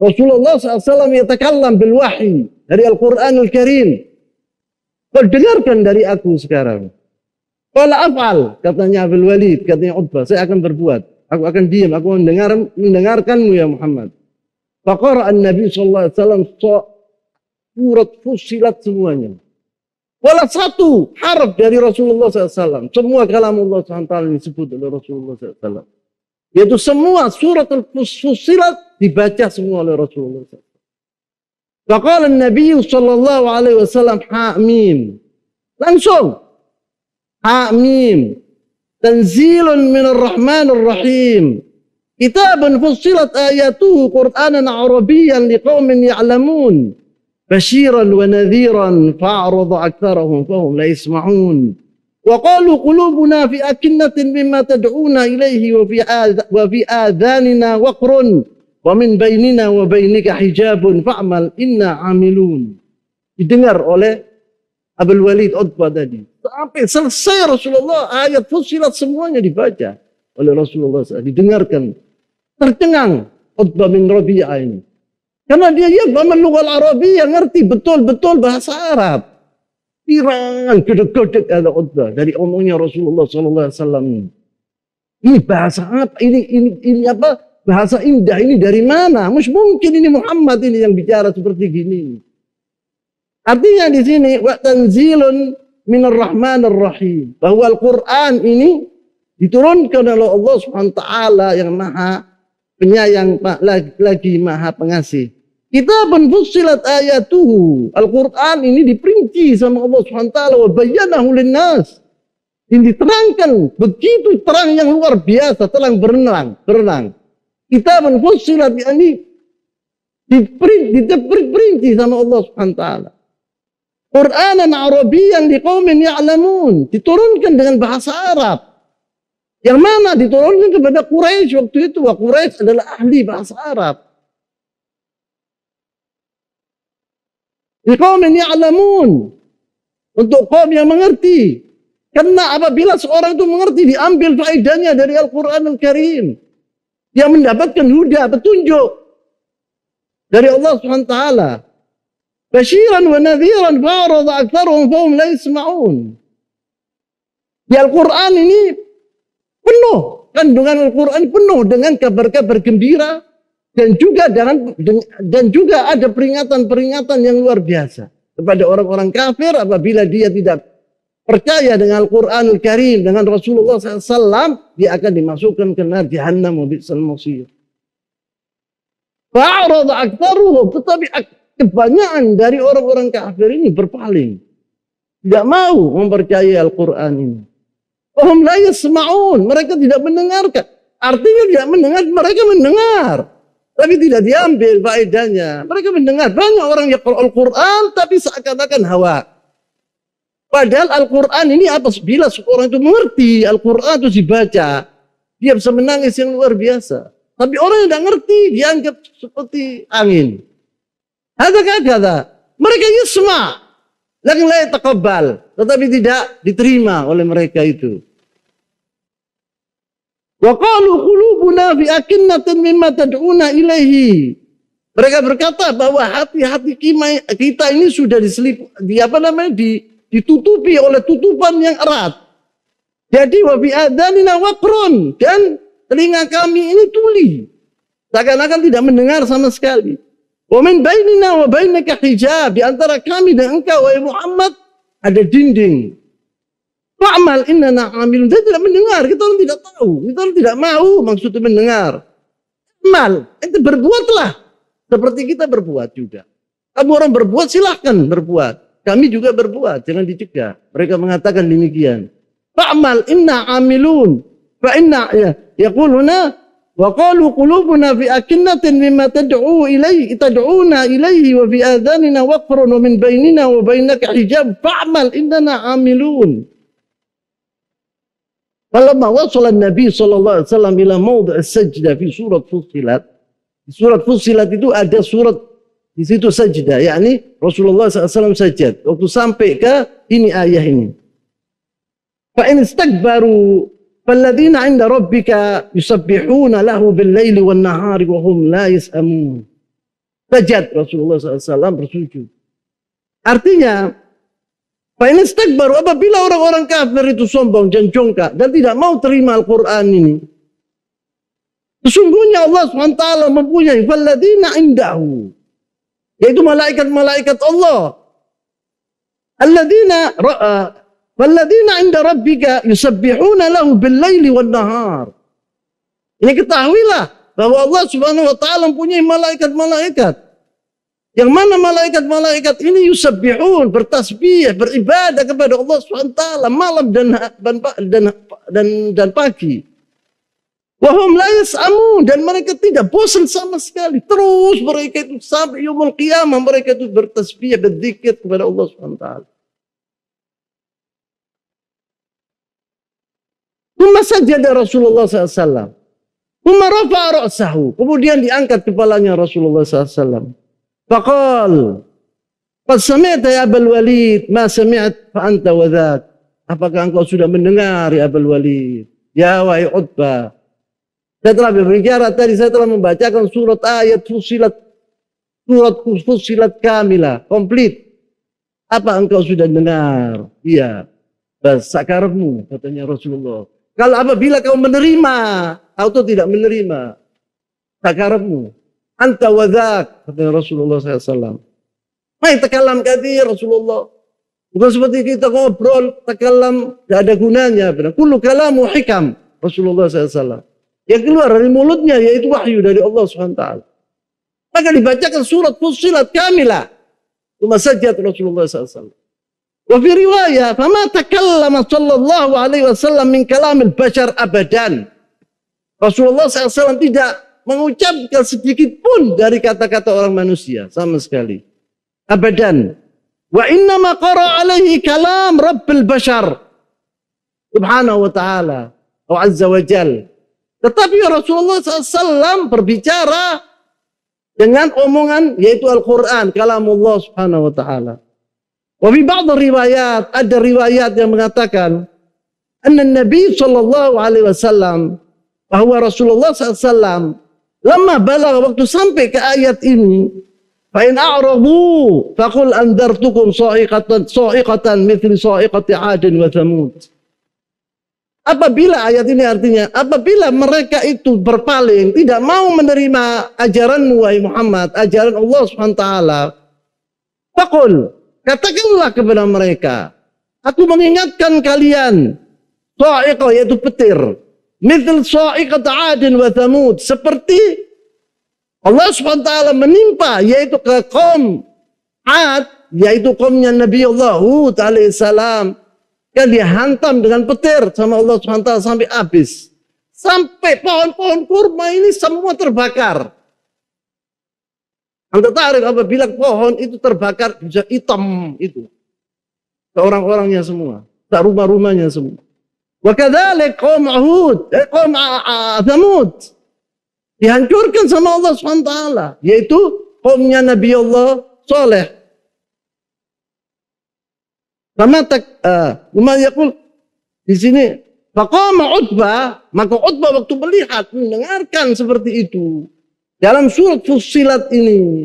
Rasulullah SAW yatakallam bil wahyi dari al Qur'an Al Karim. Kau dengarkan dari aku sekarang. Kala afal, katanya Abil Walid, katanya Utbah, saya akan berbuat. Aku akan diam, aku mendengar, mendengarkanmu ya Muhammad. Faqara'an Nabi SAW surat fusilat semuanya. Walau satu harf dari Rasulullah SAW. Semua kalam Allah SWT disebut oleh Rasulullah SAW. yaitu semua surat al fusilat dibaca semua oleh Rasulullah SAW. Faqala Nabi sallallahu alaihi wasallam hamim. Langsung hamim. Tanzilun minar rahmanir rahim. Kitabun fussilat ayatuhu Qur'anan Arabiyyan liqaumin ya'lamun. Bashiran wa nadhiran fa'rid aktsarahum fahum la yasma'un. وقالوا قلوبنا في أكنة مما تدعون إليه وفي wa fi wa fi adhanina waqrun wa min bainina Didengar oleh Abul Walid Utbah tadi. Sampai selesai Rasulullah ayat fusilat semuanya dibaca oleh Rasulullah SAW. Didengarkan. Tercengang Utbah bin Rabi'ah ini. Karena dia ya bahasa lugal Arabiyah ngerti betul-betul bahasa Arab. Pirang, gede-gede ada khutbah dari omongnya Rasulullah Sallallahu Alaihi Wasallam. Ini bahasa apa? Ini ini ini apa? Bahasa indah ini dari mana? Mus mungkin ini Muhammad ini yang bicara seperti gini. Artinya di sini wa tanzilun minar rahmanir rahim. Bahwa Al-Qur'an ini diturunkan oleh Allah Subhanahu wa taala yang Maha Penyayang lagi Maha Pengasih. Kita fusilat ayatuhu. Al-Quran ini diperinci sama Allah SWT. Wa bayanahu linnas. Ini diterangkan. Begitu terang yang luar biasa. Terang berenang. Berenang. kita fusilat ini diperinci, diperinci sama Allah SWT. Qur'anan Arabian liqaumin ya'lamun. Diturunkan dengan bahasa Arab. Yang mana diturunkan kepada Quraisy waktu itu. Wah Quraisy adalah ahli bahasa Arab. Biqaumin ya'lamun. Untuk kaum yang mengerti. Karena apabila seorang itu mengerti, diambil faedahnya dari Al-Quran Al-Karim. Dia mendapatkan huda, petunjuk. Dari Allah SWT. Bashiran wa nadhiran fa'arada aktharuhum fa'um la yisma'un. Di Al-Quran ini penuh. Kandungan Al-Quran penuh dengan kabar-kabar gembira dan juga dengan dan juga ada peringatan-peringatan yang luar biasa kepada orang-orang kafir apabila dia tidak percaya dengan Al-Quranul Karim dengan Rasulullah SAW dia akan dimasukkan ke neraka Jahannam wa bi'sal masir. tetapi kebanyakan dari orang-orang kafir ini berpaling. Tidak mau mempercayai Al-Quran ini. Wahum Mereka tidak mendengarkan. Artinya tidak mendengar, mereka mendengar tapi tidak diambil faedahnya. Mereka mendengar banyak orang yang Al-Quran tapi seakan-akan hawa. Padahal Al-Quran ini apa? Bila seorang itu mengerti Al-Quran itu dibaca, dia bisa menangis yang luar biasa. Tapi orang yang tidak mengerti dianggap seperti angin. Ada kata mereka yusma, Lagi layak terkebal. tetapi tidak diterima oleh mereka itu. Wa qulubuna fi akinnatin mimma tad'una ilaihi. Mereka berkata bahwa hati-hati kita ini sudah diselip, di apa namanya di, ditutupi oleh tutupan yang erat. Jadi wa bi adanina waqrun dan telinga kami ini tuli. Seakan-akan tidak mendengar sama sekali. Wa min bainina wa bainaka hijab di antara kami dan engkau wahai Muhammad ada dinding. Wa'mal inna amilun. Dia tidak mendengar. Kita orang tidak tahu. Kita orang tidak mau maksudnya mendengar. Mal. Itu berbuatlah. Seperti kita berbuat juga. Kamu orang berbuat silahkan berbuat. Kami juga berbuat. Jangan dicegah. Mereka mengatakan demikian. Fa'mal inna amilun. Fa inna ya, yaquluna wa qalu qulubuna fi akinnatin mimma tad'u ilaihi tad'una ilaihi wa fi adhanina waqrun wa min bainina wa bainaka hijab fa'mal innana amilun kalau وصل النبي Nabi saw عليه وسلم sajda موضع surat Fusilat. surat Fusilat itu ada surat di situ sajda, yakni Rasulullah SAW sajad waktu sampai ke ini ayah ini fa in istakbaru falladhina 'inda rabbika yusabbihuna lahu bil laili wan nahari wa hum la yasamun sajad Rasulullah SAW bersujud artinya Fa'inistak baru apabila orang-orang kafir itu sombong dan jongkak dan tidak mau terima Al-Quran ini. Sesungguhnya Allah SWT mempunyai faladina indahu. Yaitu malaikat-malaikat Allah. Alladina eh, Walladina inda rabbika yusabbihuna lahu billayli wal-nahar. Ini ketahuilah bahwa Allah Subhanahu wa taala mempunyai malaikat-malaikat yang mana malaikat-malaikat ini yusabbi'un, bertasbih, beribadah kepada Allah SWT malam dan dan dan dan, dan pagi. Wahum la yas'amun dan mereka tidak bosan sama sekali. Terus mereka itu sampai yumul qiyamah mereka itu bertasbih, berzikir kepada Allah SWT. Mumma sajada Rasulullah SAW. Mumma rafa'a ra'asahu. Kemudian diangkat kepalanya Rasulullah SAW. Fakol. Qad sami'ta ya Abul Walid, ma sami'at fa anta Apakah engkau sudah mendengar ya Abul Walid? Ya wahai Utbah. Saya telah berbicara tadi, saya telah membacakan surat ayat fusilat surat fusilat kamilah, komplit. Apa engkau sudah dengar? Iya. Bahasa karmu, katanya Rasulullah. Kalau apabila kau menerima atau tidak menerima, sakarmu, Anta wadak, kata Rasulullah SAW. Main tekalam kadir Rasulullah. Bukan seperti kita ngobrol, tekalam, tidak ada gunanya. Kulu kalamu hikam, Rasulullah SAW. Yang keluar dari mulutnya, yaitu wahyu dari Allah SWT. Maka dibacakan surat Fusilat Kamilah. Cuma sajad Rasulullah SAW. Wa fi riwayah, "Fama takallama sallallahu alaihi wasallam min kalamil bashar abadan." Rasulullah SAW tidak mengucapkan sedikit pun dari kata-kata orang manusia sama sekali. Abadan. Wa inna ma qara alaihi kalam Rabbil Bashar. Subhanahu wa ta'ala. Atau Azza wa Jal. Tetapi ya Rasulullah SAW berbicara dengan omongan yaitu Al-Quran. Allah subhanahu wa ta'ala. Wa fi ba'd riwayat, ada riwayat yang mengatakan anna Nabi sallallahu alaihi wasallam bahwa Rasulullah SAW Lama balag waktu sampai ke ayat ini, Fa'in a'rabu faqul andartukum sa'iqatan sa'iqatan mithli sa'iqati 'adin wa thamud. Apabila ayat ini artinya apabila mereka itu berpaling tidak mau menerima ajaran wahai Muhammad, ajaran Allah Subhanahu wa taala, faqul katakanlah kepada mereka, aku mengingatkan kalian sa'iqah yaitu petir Mithil sa'iqat adin wa thamud. Seperti Allah SWT menimpa yaitu ke kaum ad yaitu kaumnya Nabi Allah Hud alaihissalam yang dihantam dengan petir sama Allah SWT sampai habis. Sampai pohon-pohon kurma ini semua terbakar. Anda tarik apabila pohon itu terbakar bisa hitam itu. Ke orang-orangnya semua. Ke rumah-rumahnya semua. Wakadalik kaum Hud, eh, kaum ah, ah, Thamud. Dihancurkan sama Allah SWT. Yaitu kaumnya Nabi Allah Soleh. Sama tak, eh, uh, yakul, di sini, Fakoma Utbah, maka Utbah waktu melihat, mendengarkan seperti itu. Dalam surat Fusilat ini,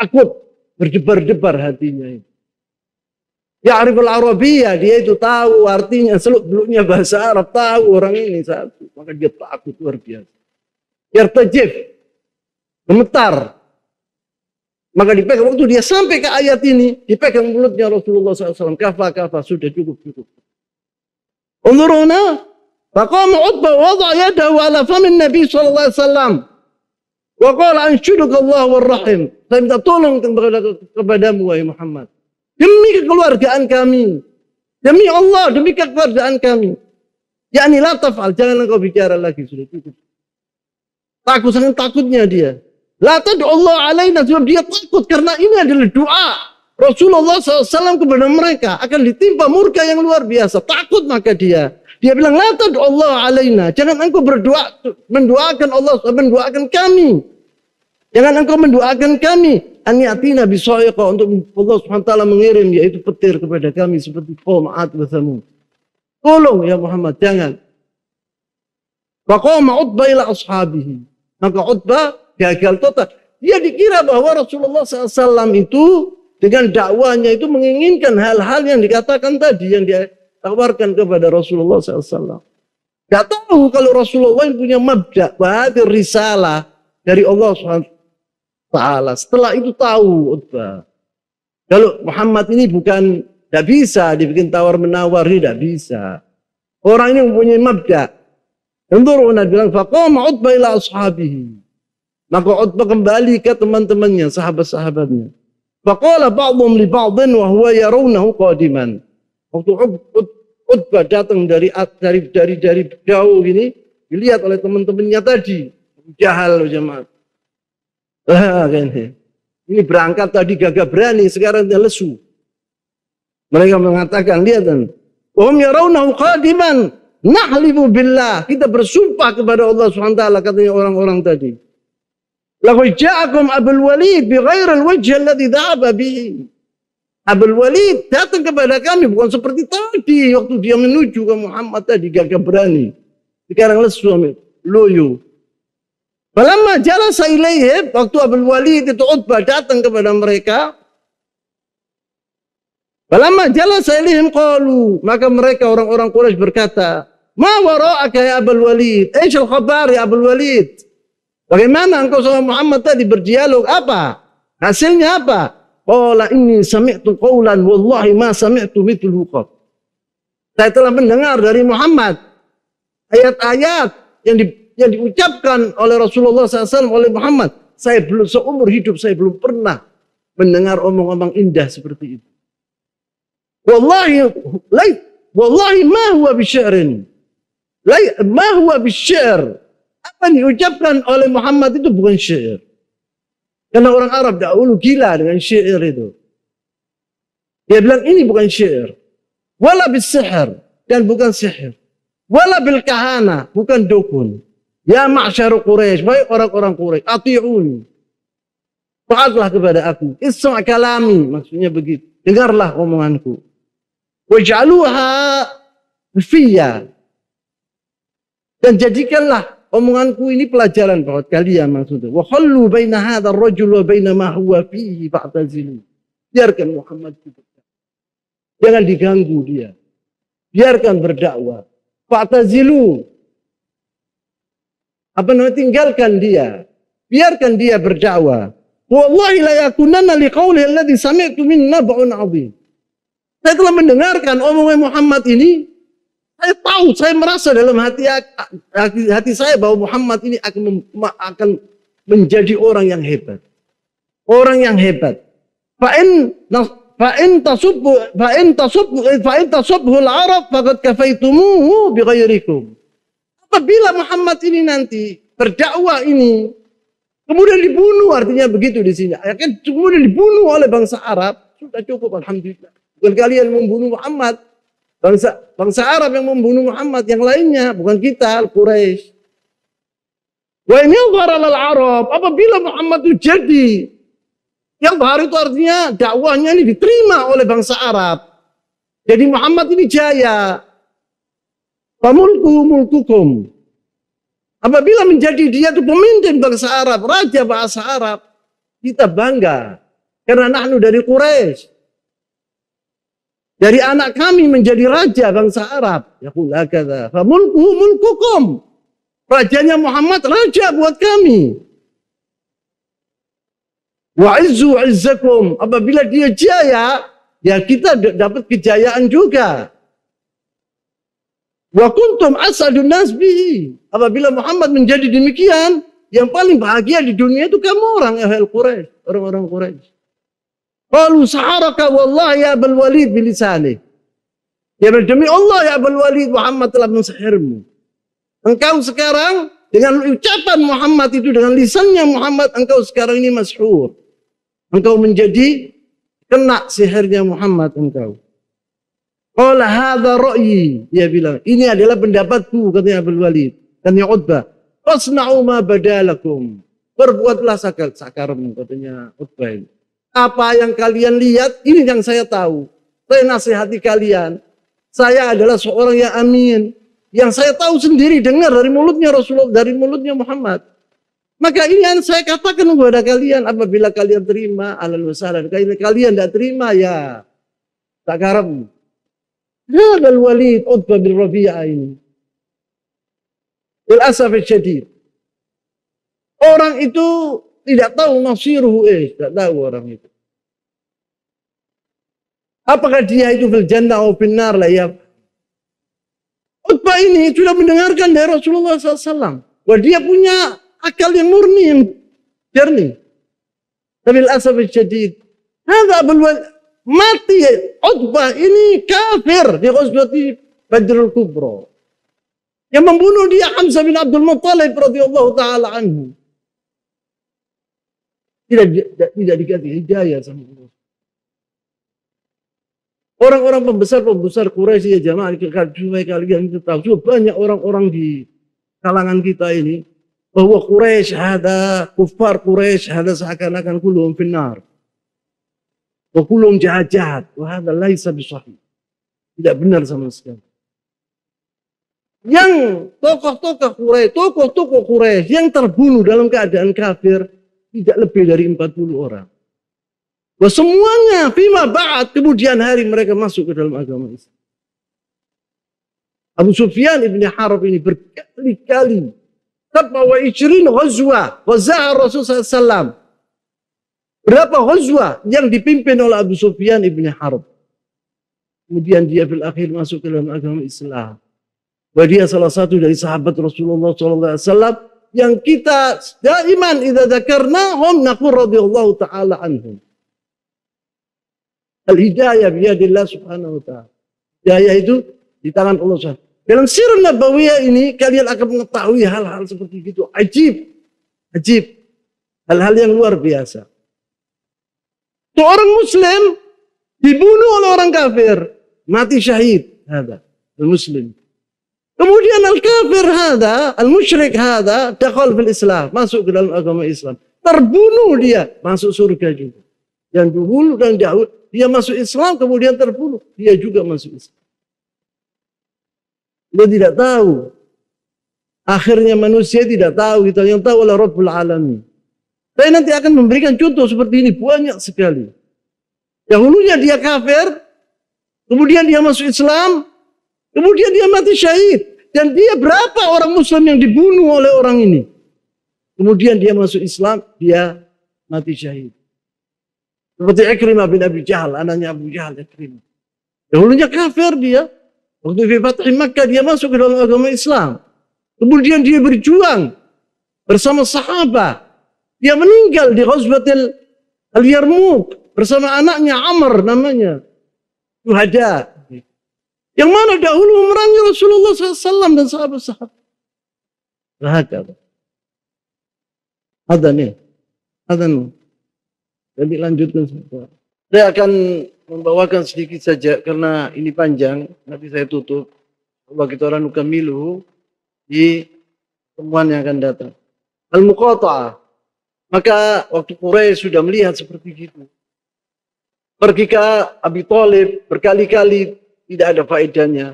takut berdebar-debar hatinya itu. Ya Ya'riful Arabiyah, dia itu tahu artinya seluk beluknya bahasa Arab, tahu orang ini satu. Maka dia takut luar biasa. Yartajif, gemetar. Maka dipegang waktu dia sampai ke ayat ini, dipegang mulutnya Rasulullah SAW. Kafa, kafa, sudah cukup, cukup. Unduruna, takam utba wada yadahu ala famin Nabi SAW. Wa qala ansyudukallahu warrahim. Saya minta tolong kepada, kepadamu, wahai Muhammad. Demi kekeluargaan kami. Demi Allah, demi kekeluargaan kami. Yakni la taf'al, jangan engkau bicara lagi sudah cukup. Takut sangat takutnya dia. La Allah alaina sebab dia takut karena ini adalah doa Rasulullah SAW kepada mereka akan ditimpa murka yang luar biasa. Takut maka dia. Dia bilang, Allah alaina. Jangan engkau berdoa, mendoakan Allah, mendoakan kami. Jangan engkau mendoakan kami. nabi Soeko untuk Allah SWT mengirim yaitu petir kepada kami seperti kaum Ad wa Tolong ya Muhammad, jangan. Faqama ma'utba ila ashabihi. Maka utba gagal total. Dia dikira bahwa Rasulullah SAW itu dengan dakwahnya itu menginginkan hal-hal yang dikatakan tadi yang dia tawarkan kepada Rasulullah SAW. Gak tahu kalau Rasulullah yang punya mabda, bahati risalah dari Allah swt. Ta'ala. Setelah itu tahu Utbah. Kalau Muhammad ini bukan tidak bisa dibikin tawar menawar, tidak bisa. Orang ini mempunyai mabda. Nabi bilang, faqama Utbah ila ashabihi. Maka Utbah kembali ke teman-temannya, sahabat-sahabatnya. Faqala ba'dhum li ba'dhin wa huwa yarawnahu qadiman. Waktu Utbah datang dari dari dari dari jauh ini dilihat oleh teman-temannya tadi. Jahal jemaah. Kan. Ini berangkat tadi gagah berani, sekarang dia lesu. Mereka mengatakan, lihat. ya yarawnahu qadiman. Nahlibu billah. Kita bersumpah kepada Allah SWT, katanya orang-orang tadi. Laqad ja'akum Abul Walid bi ghairil wajhi alladhi bihi. Abul Walid datang kepada kami bukan seperti tadi waktu dia menuju ke Muhammad tadi gagah berani. Sekarang lesu, loyo. Balamma jalasa ilaihi waktu Abdul Walid itu Utbah datang kepada mereka. Balamma jalasa ilaihim qalu, maka mereka orang-orang Quraisy berkata, "Ma wara'aka ya Abdul Walid? Aisyal khabar ya Abdul Walid?" Bagaimana engkau sama Muhammad tadi berdialog apa? Hasilnya apa? Qala inni sami'tu qawlan wallahi ma sami'tu mithluhu qat. Saya telah mendengar dari Muhammad ayat-ayat yang di yang diucapkan oleh Rasulullah SAW oleh Muhammad. Saya belum seumur hidup saya belum pernah mendengar omong-omong indah seperti itu. Wallahi, lay, wallahi ma huwa bisyairin. Lay, ma huwa bisyair. Apa yang diucapkan oleh Muhammad itu bukan syair. Karena orang Arab dahulu gila dengan syair itu. Dia bilang ini bukan syair. Wala bisyair. Dan bukan sihir. Wala bil kahana. Bukan dukun. Ya ma'syar Quraisy, baik orang-orang Quraisy, ati'uni. Taatlah kepada aku. Isma' kalami, maksudnya begitu. Dengarlah omonganku. Waj'aluha fiyya. Dan jadikanlah omonganku ini pelajaran buat kalian maksudnya. Wa khallu baina hadzal rajul wa baina ma huwa fihi fa'tazilu. Biarkan Muhammad itu. Jangan diganggu dia. Biarkan berdakwah. Fa'tazilu apa namanya tinggalkan dia biarkan dia berdakwah wallahi la yakunanna liqauli alladhi sami'tu min nab'un 'adzim saya telah mendengarkan omongan Muhammad ini saya tahu saya merasa dalam hati hati, hati saya bahwa Muhammad ini akan akan menjadi orang yang hebat orang yang hebat fa'in fa'in in fa'in fa fa'in tasubhu al-arab faqad kafaytumuhu bighayrikum Apabila Muhammad ini nanti berdakwah ini kemudian dibunuh artinya begitu di sini. akan kemudian dibunuh oleh bangsa Arab sudah cukup alhamdulillah. Bukan kalian membunuh Muhammad. Bangsa bangsa Arab yang membunuh Muhammad yang lainnya bukan kita Al Quraisy. Wa ini Arab apabila Muhammad itu jadi yang baru itu artinya dakwahnya ini diterima oleh bangsa Arab. Jadi Muhammad ini jaya. Pamulku mulkukum. Apabila menjadi dia itu pemimpin bangsa Arab, raja bahasa Arab, kita bangga. Karena nahnu dari Quraisy. Dari anak kami menjadi raja bangsa Arab. Ya hakadha. Famulkuhu mulkukum. Rajanya Muhammad raja buat kami. Wa izzu Apabila dia jaya, ya kita dapat kejayaan juga. Wa kuntum asadun nas bihi. Apabila Muhammad menjadi demikian, yang paling bahagia di dunia itu kamu orang ahli Quraisy, orang-orang Quraisy. Qalu saharaka wallah ya Abul Walid bilisani. Ya demi Allah ya Abul Walid Muhammad telah mensihirmu. Engkau sekarang dengan ucapan Muhammad itu dengan lisannya Muhammad engkau sekarang ini masyhur. Engkau menjadi kena sihirnya Muhammad engkau. Qala hadha ra'yi. Dia bilang, ini adalah pendapatku katanya Abdul Walid. Katanya Utbah. Fasna'u ma badalakum. Berbuatlah sakar, sakarmu katanya Utbah. Apa yang kalian lihat, ini yang saya tahu. Saya nasihati kalian. Saya adalah seorang yang amin. Yang saya tahu sendiri dengar dari mulutnya Rasulullah, dari mulutnya Muhammad. Maka ini yang saya katakan kepada kalian apabila kalian terima alal wasalam. Kalian tidak terima ya sakarmu. هذا الوليد عتبة بن ربيعة ini للأسف الشديد orang itu tidak tahu masiruhu eh tidak tahu orang itu apakah dia itu fil jannah atau binar lah ya Utbah ini sudah mendengarkan dari Rasulullah SAW bahwa dia punya akal yang murni yang jernih tapi al-asaf jadid hada abul mati Utbah ini kafir di Ghazwati Badrul Kubra. Yang membunuh dia Hamzah bin Abdul Muttalib radhiyallahu taala anhu. Tidak tidak, tidak dikasih hidayah sama Allah. Orang-orang pembesar-pembesar Quraisy ya jamaah supaya kalian tahu so, banyak orang-orang di kalangan kita ini bahwa Quraisy ada kufar Quraisy ada seakan-akan kulum finar. Wakulum jahat-jahat. Wahada laisa bisahih. Tidak benar sama sekali. Yang tokoh-tokoh Quraisy, tokoh-tokoh Quraisy yang terbunuh dalam keadaan kafir tidak lebih dari 40 orang. Wah semuanya fima ba'at kemudian hari mereka masuk ke dalam agama Islam. Abu Sufyan ibn Harb ini berkali-kali tabawa wa ghazwa wa Rasulullah SAW Berapa ghazwah yang dipimpin oleh Abu Sufyan ibn Harb. Kemudian dia berakhir masuk ke dalam agama Islam. Bahwa dia salah satu dari sahabat Rasulullah SAW yang kita daiman idza hum naqul radhiyallahu taala anhum. Al-hidayah biyadillah subhanahu wa ta'ala. Hidayah itu di tangan Allah SWT. Dalam sirah Nabawiyah ini kalian akan mengetahui hal-hal seperti itu. Ajib. Ajib. Hal-hal yang luar biasa. Seorang muslim dibunuh oleh orang kafir, mati syahid hada al-muslim. Kemudian al-kafir hada, al-musyrik hada, dakhal fil Islam, masuk ke dalam agama Islam. Terbunuh dia, masuk surga juga. Yang dulu dan jauh dia masuk Islam kemudian terbunuh, dia juga masuk Islam. Dia tidak tahu. Akhirnya manusia tidak tahu kita, Yang tahu oleh Rabbul Alamin. Saya nanti akan memberikan contoh seperti ini banyak sekali. Dahulunya dia kafir, kemudian dia masuk Islam, kemudian dia mati syahid. Dan dia berapa orang muslim yang dibunuh oleh orang ini. Kemudian dia masuk Islam, dia mati syahid. Seperti Ikrimah bin Abi Jahal, anaknya Abu Jahal Ikrimah. Dahulunya kafir dia. Waktu di Fatih dia masuk ke dalam agama Islam. Kemudian dia berjuang bersama sahabat dia meninggal di Ghazwatil Al-Yarmuk bersama anaknya Amr namanya. Suhada. Yang mana dahulu memerangi Rasulullah SAW dan sahabat-sahabat. Rahaka. Ada nih. Ada nih. Jadi lanjutkan Saya akan membawakan sedikit saja karena ini panjang. Nanti saya tutup. Allah kita orang milu di temuan yang akan datang. Al-Muqata'ah. Maka waktu Quraisy sudah melihat seperti itu. Pergi ke Abi Thalib berkali-kali tidak ada faedahnya.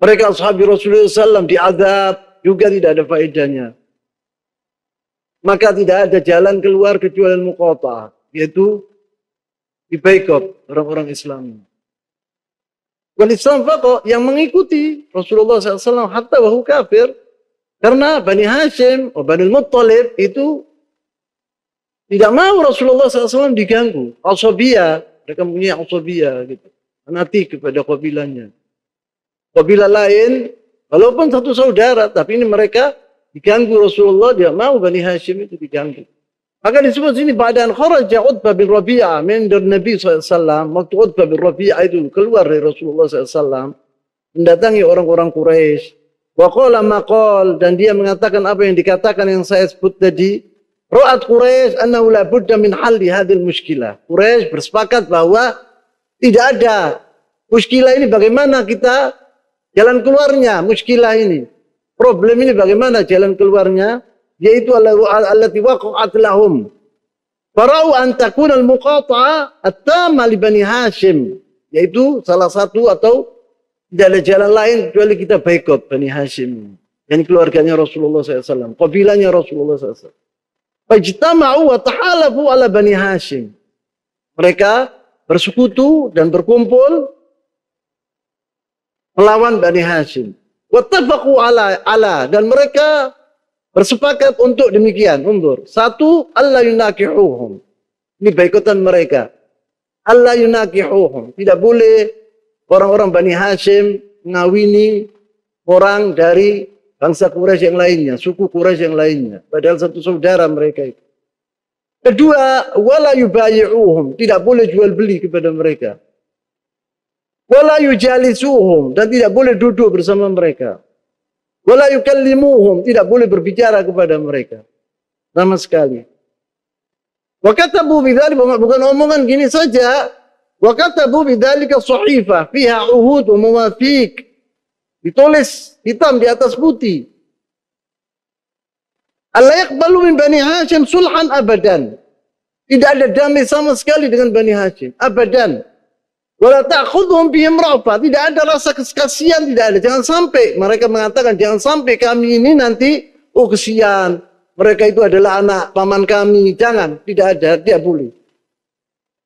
Mereka sahabat Rasulullah SAW diadab juga tidak ada faedahnya. Maka tidak ada jalan keluar kecuali mukota yaitu di baikop orang-orang Islam. Bukan Islam fakok yang mengikuti Rasulullah SAW hatta bahu kafir. Karena Bani Hashim, atau Bani Muttalib itu tidak mau Rasulullah SAW diganggu. Asobia, mereka punya asobia gitu. Nanti kepada kabilanya. Kabilah lain, walaupun satu saudara, tapi ini mereka diganggu Rasulullah, dia mau Bani Hashim itu diganggu. Maka disebut sini badan kharaja Utbah bin Rabi'ah min Nabi SAW. Waktu Utbah bin Rabi'ah itu keluar dari Rasulullah SAW. Mendatangi orang-orang Quraisy. Wa qala maqal dan dia mengatakan apa yang dikatakan yang saya sebut tadi. Ru'at Quraisy annahu la budda min halli hadhil muskilah. Quraisy bersepakat bahwa tidak ada muskilah ini bagaimana kita jalan keluarnya muskilah ini. Problem ini bagaimana jalan keluarnya? Yaitu allati waqa'at lahum. Farau an takuna al-muqata'a at-tamma li Bani Hashim. Yaitu salah satu atau tidak ada jalan lain kecuali kita baikot Bani Hashim. Yang keluarganya Rasulullah SAW. Kabilanya Rasulullah SAW. Fajtama'u wa ta'alafu ala Bani Hashim. Mereka bersekutu dan berkumpul melawan Bani Hashim. Wattafaqu ala ala dan mereka bersepakat untuk demikian. Undur. Satu, Allah yunakihuhum. Ini baikutan mereka. Allah yunakihuhum. Tidak boleh orang-orang Bani Hashim mengawini orang dari Bangsa Quraisy yang lainnya, suku Quraisy yang lainnya. Padahal satu saudara mereka itu. Kedua, wala yubayi'uhum. Tidak boleh jual beli kepada mereka. Wala yujalisuhum. Dan tidak boleh duduk bersama mereka. Wala yukallimuhum. Tidak boleh berbicara kepada mereka. Sama sekali. Wa katabu bidzalik bukan omongan gini saja. Wa katabu bidzalika suhifah fiha uhud wa Ditulis hitam di atas putih. Allah yakbalu min Bani Hashim sulhan abadan. Tidak ada damai sama sekali dengan Bani Hashim. Abadan. Wala ta'khudhum bihim ra'fa. Tidak ada rasa kasihan, tidak ada. Jangan sampai mereka mengatakan jangan sampai kami ini nanti oh kesian. Mereka itu adalah anak paman kami. Jangan, tidak ada, tidak boleh.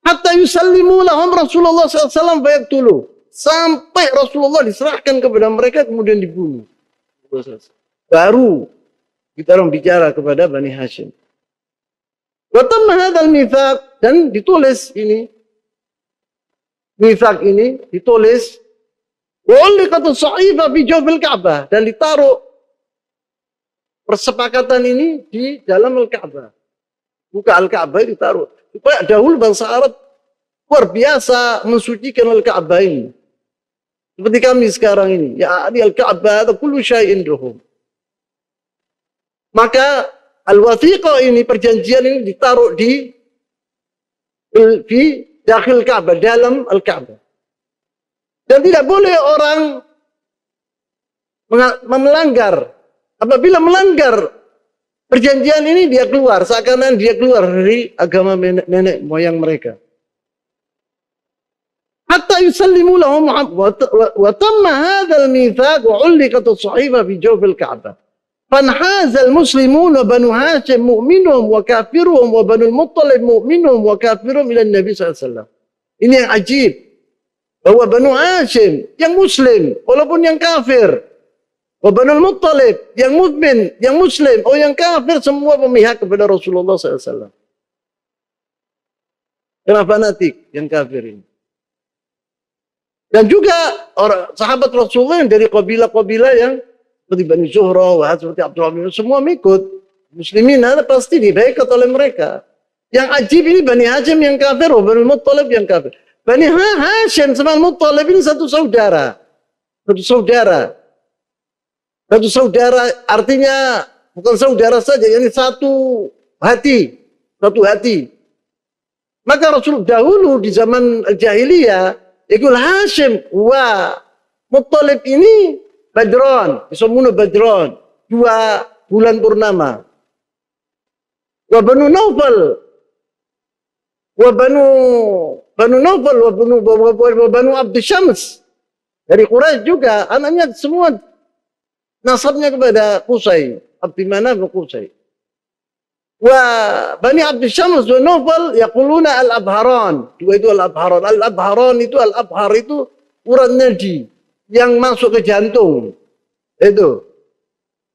Hatta lahum Rasulullah SAW bayak dulu. Sampai Rasulullah diserahkan kepada mereka kemudian dibunuh. Baru kita orang bicara kepada Bani Hashim. dan ditulis ini Mifak ini ditulis oleh kata Ka'bah dan ditaruh persepakatan ini di dalam Al-Ka'bah. Buka Al-Ka'bah ditaruh. Supaya dahulu bangsa Arab luar biasa mensucikan Al-Ka'bah ini. Seperti kami sekarang ini. Ya Ali al-Ka'bah, kullu syai'in ruhum. Maka al wafiqa ini, perjanjian ini ditaruh di di dakhil Ka'bah, dalam al-Ka'bah. Dan tidak boleh orang melanggar. Apabila melanggar perjanjian ini dia keluar, seakan-akan dia keluar dari agama nenek moyang mereka hatta yusallimu lahum wa tamma hadzal mitsaq wa ulikat as-sahifa fi jawfil ka'bah فانحاز المسلمون بنو هاشم مؤمنهم وكافرهم وبنو المطلب مؤمنهم وكافرهم إلى النبي صلى الله عليه وسلم ini yang ajib bahwa Banu Hashim yang muslim walaupun yang kafir wa Banu Muttalib yang mukmin yang muslim oh yang kafir semua memihak kepada Rasulullah SAW kenapa fanatik yang kafir ini dan juga orang sahabat Rasulullah yang dari kabilah-kabilah yang seperti Bani Zuhra, seperti Abdul bin semua mengikut. Muslimin ada pasti dibaikat oleh mereka. Yang ajib ini Bani Hajim yang kafir, Bani Muttalib yang kafir. Bani Hashim sama Muttalib ini satu saudara. Satu saudara. Satu saudara artinya bukan saudara saja, ini satu hati. Satu hati. Maka Rasul dahulu di zaman jahiliyah Iku Hashim wa Muttalib ini Badron, Semuanya Badron, dua bulan purnama. Wa Banu Novel, wa Banu Banu Nawfal wa Banu, wa, Banu Abdi Syams. Dari Quraisy juga, anaknya semua nasabnya kepada Qusay, Abdi mana Qusay. وبني عبد الشمس ونوفل يقولون الأبهران dua itu Al-Abharan Al-Abharan itu Al-Abhar itu urat nadi yang masuk ke jantung itu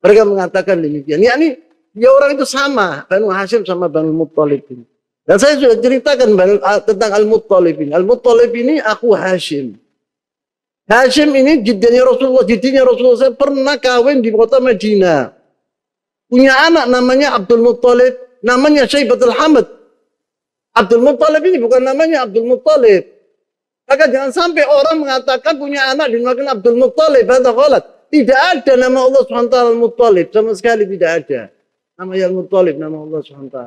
mereka mengatakan demikian yakni ya orang itu sama Banu Hashim sama Banu Muttalib ini dan saya sudah ceritakan ah, tentang Al-Muttalib ini Al-Muttalib ini aku Hashim Hashim ini jidinya Rasulullah jidinya Rasulullah saya pernah kawin di kota Madinah punya anak namanya Abdul Muttalib, namanya Syaibatul Hamad. Abdul Muttalib ini bukan namanya Abdul Muttalib. Maka jangan sampai orang mengatakan punya anak dinamakan Abdul Muttalib Tidak ada nama Allah SWT muttalib Sama sekali tidak ada. Nama yang Muttalib, nama Allah SWT.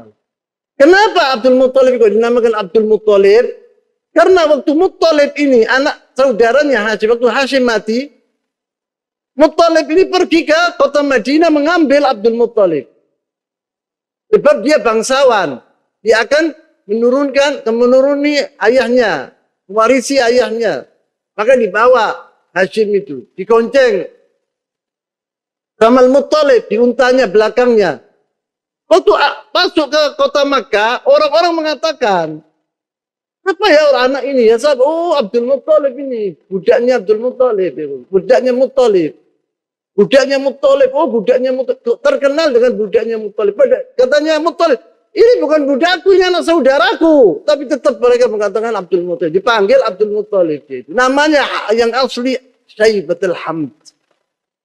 Kenapa Abdul Muttalib kok dinamakan Abdul Muttalib? Karena waktu Muttalib ini anak saudaranya Hashim, waktu Hashim mati, Muttalib ini pergi ke kota Madinah mengambil Abdul Muttalib. Sebab dia bangsawan. Dia akan menurunkan, menuruni ayahnya. Mewarisi ayahnya. Maka dibawa Hashim itu. Dikonceng. Kamal Muttalib di untanya belakangnya. Waktu masuk ke kota Makkah, orang-orang mengatakan, apa ya orang anak ini ya? oh Abdul Muttalib ini. Budaknya Abdul Muttalib. Budaknya Muttalib. Budaknya Muttalib, oh budaknya Muttalib. Terkenal dengan budaknya Muttalib. Katanya Muttalib, ini bukan budakku, ini anak saudaraku. Tapi tetap mereka mengatakan Abdul Muttalib. Dipanggil Abdul Muttalib. Gitu. Namanya yang asli Syaibatul Hamd.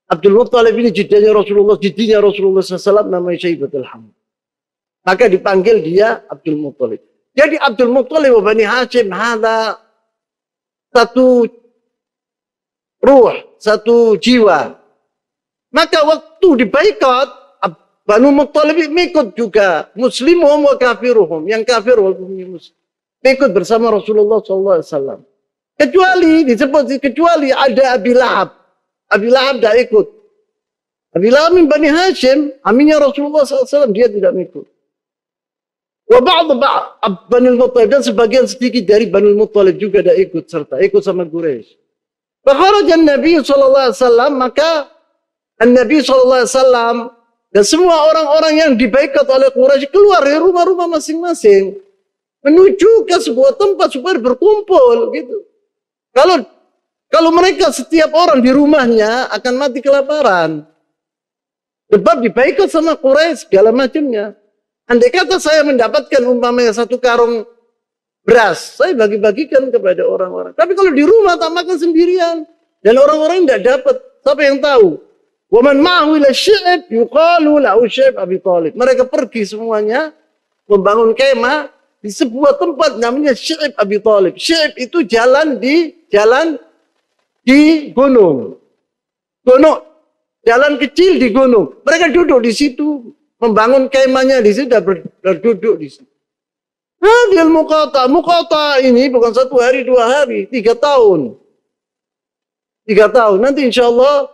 Abdul Muttalib ini jidanya Rasulullah, jidinya Rasulullah SAW namanya Syaibatul Hamd. Maka dipanggil dia Abdul Muttalib. Jadi Abdul Muttalib wa Bani Hashim ada satu ruh, satu jiwa. Maka waktu dibaikat, Banu Muttalib ikut juga. Muslimum wa kafiruhum. Yang kafir wa muslim. Ikut bersama Rasulullah SAW. Kecuali, disebut kecuali ada Abi Lahab. Abi Lahab tidak ikut. Abi Lahab min Bani Hashim, aminnya Rasulullah SAW, dia tidak ikut. Wa ba'd Bani Muttalib dan sebagian sedikit dari Bani Muttalib juga tidak ikut serta ikut sama Quraisy. Fa Nabi sallallahu alaihi wasallam maka Nabi Shallallahu Alaihi Wasallam dan semua orang-orang yang dibaikat oleh Quraisy keluar dari rumah-rumah masing-masing menuju ke sebuah tempat supaya berkumpul gitu. Kalau kalau mereka setiap orang di rumahnya akan mati kelaparan. Sebab dibaikat sama Quraisy segala macamnya. Andai kata saya mendapatkan umpamanya satu karung beras, saya bagi-bagikan kepada orang-orang. Tapi kalau di rumah tak makan sendirian dan orang-orang tidak dapat, siapa yang tahu? Waman ma'ahu ila syi'ib yuqalu la'u syi'ib Abi Talib. Mereka pergi semuanya membangun kemah di sebuah tempat namanya Syi'ib Abi Talib. Syi'ib itu jalan di jalan di gunung. Gunung. Jalan kecil di gunung. Mereka duduk di situ. Membangun kemahnya di situ dan berduduk di situ. Hadil mukata. Mukata ini bukan satu hari, dua hari. Tiga tahun. Tiga tahun. Nanti insya Allah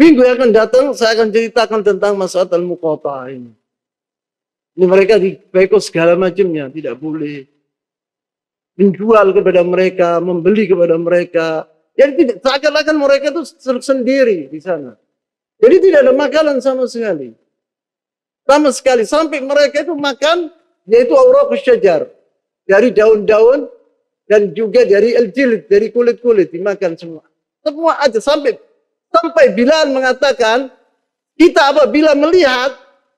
Minggu yang akan datang saya akan ceritakan tentang masalah al kota ini. Ini mereka dibeko segala macamnya, tidak boleh menjual kepada mereka, membeli kepada mereka. Jadi tidak seakan-akan mereka itu sendiri di sana. Jadi tidak ada makanan sama sekali. Sama sekali sampai mereka itu makan yaitu aura kusyajar. dari daun-daun dan juga dari el dari kulit-kulit dimakan semua. Semua aja sampai Sampai Bilal mengatakan, kita apabila melihat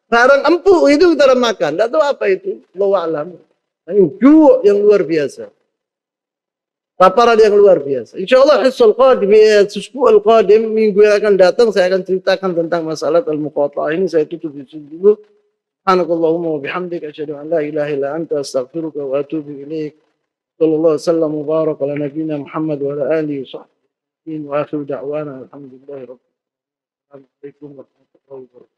barang empuk itu kita makan. Tidak tahu apa itu. Allah alam. Juuk yang luar biasa. Paparan yang luar biasa. Insya Allah hisul qadim, ya, eh, al qadim, minggu yang akan datang saya akan ceritakan tentang masalah al muqatah ini. Saya tutup di sini dulu. Subhanakallahumma wa bihamdika asyhadu an la ilaha illa anta astaghfiruka wa atubu ilaik. Sallallahu alaihi wasallam mubarak ala nabiyyina Muhammad wa ala alihi wa sahbihi واخر دعوانا الحمد لله رب العالمين عليكم ورحمه الله وبركاته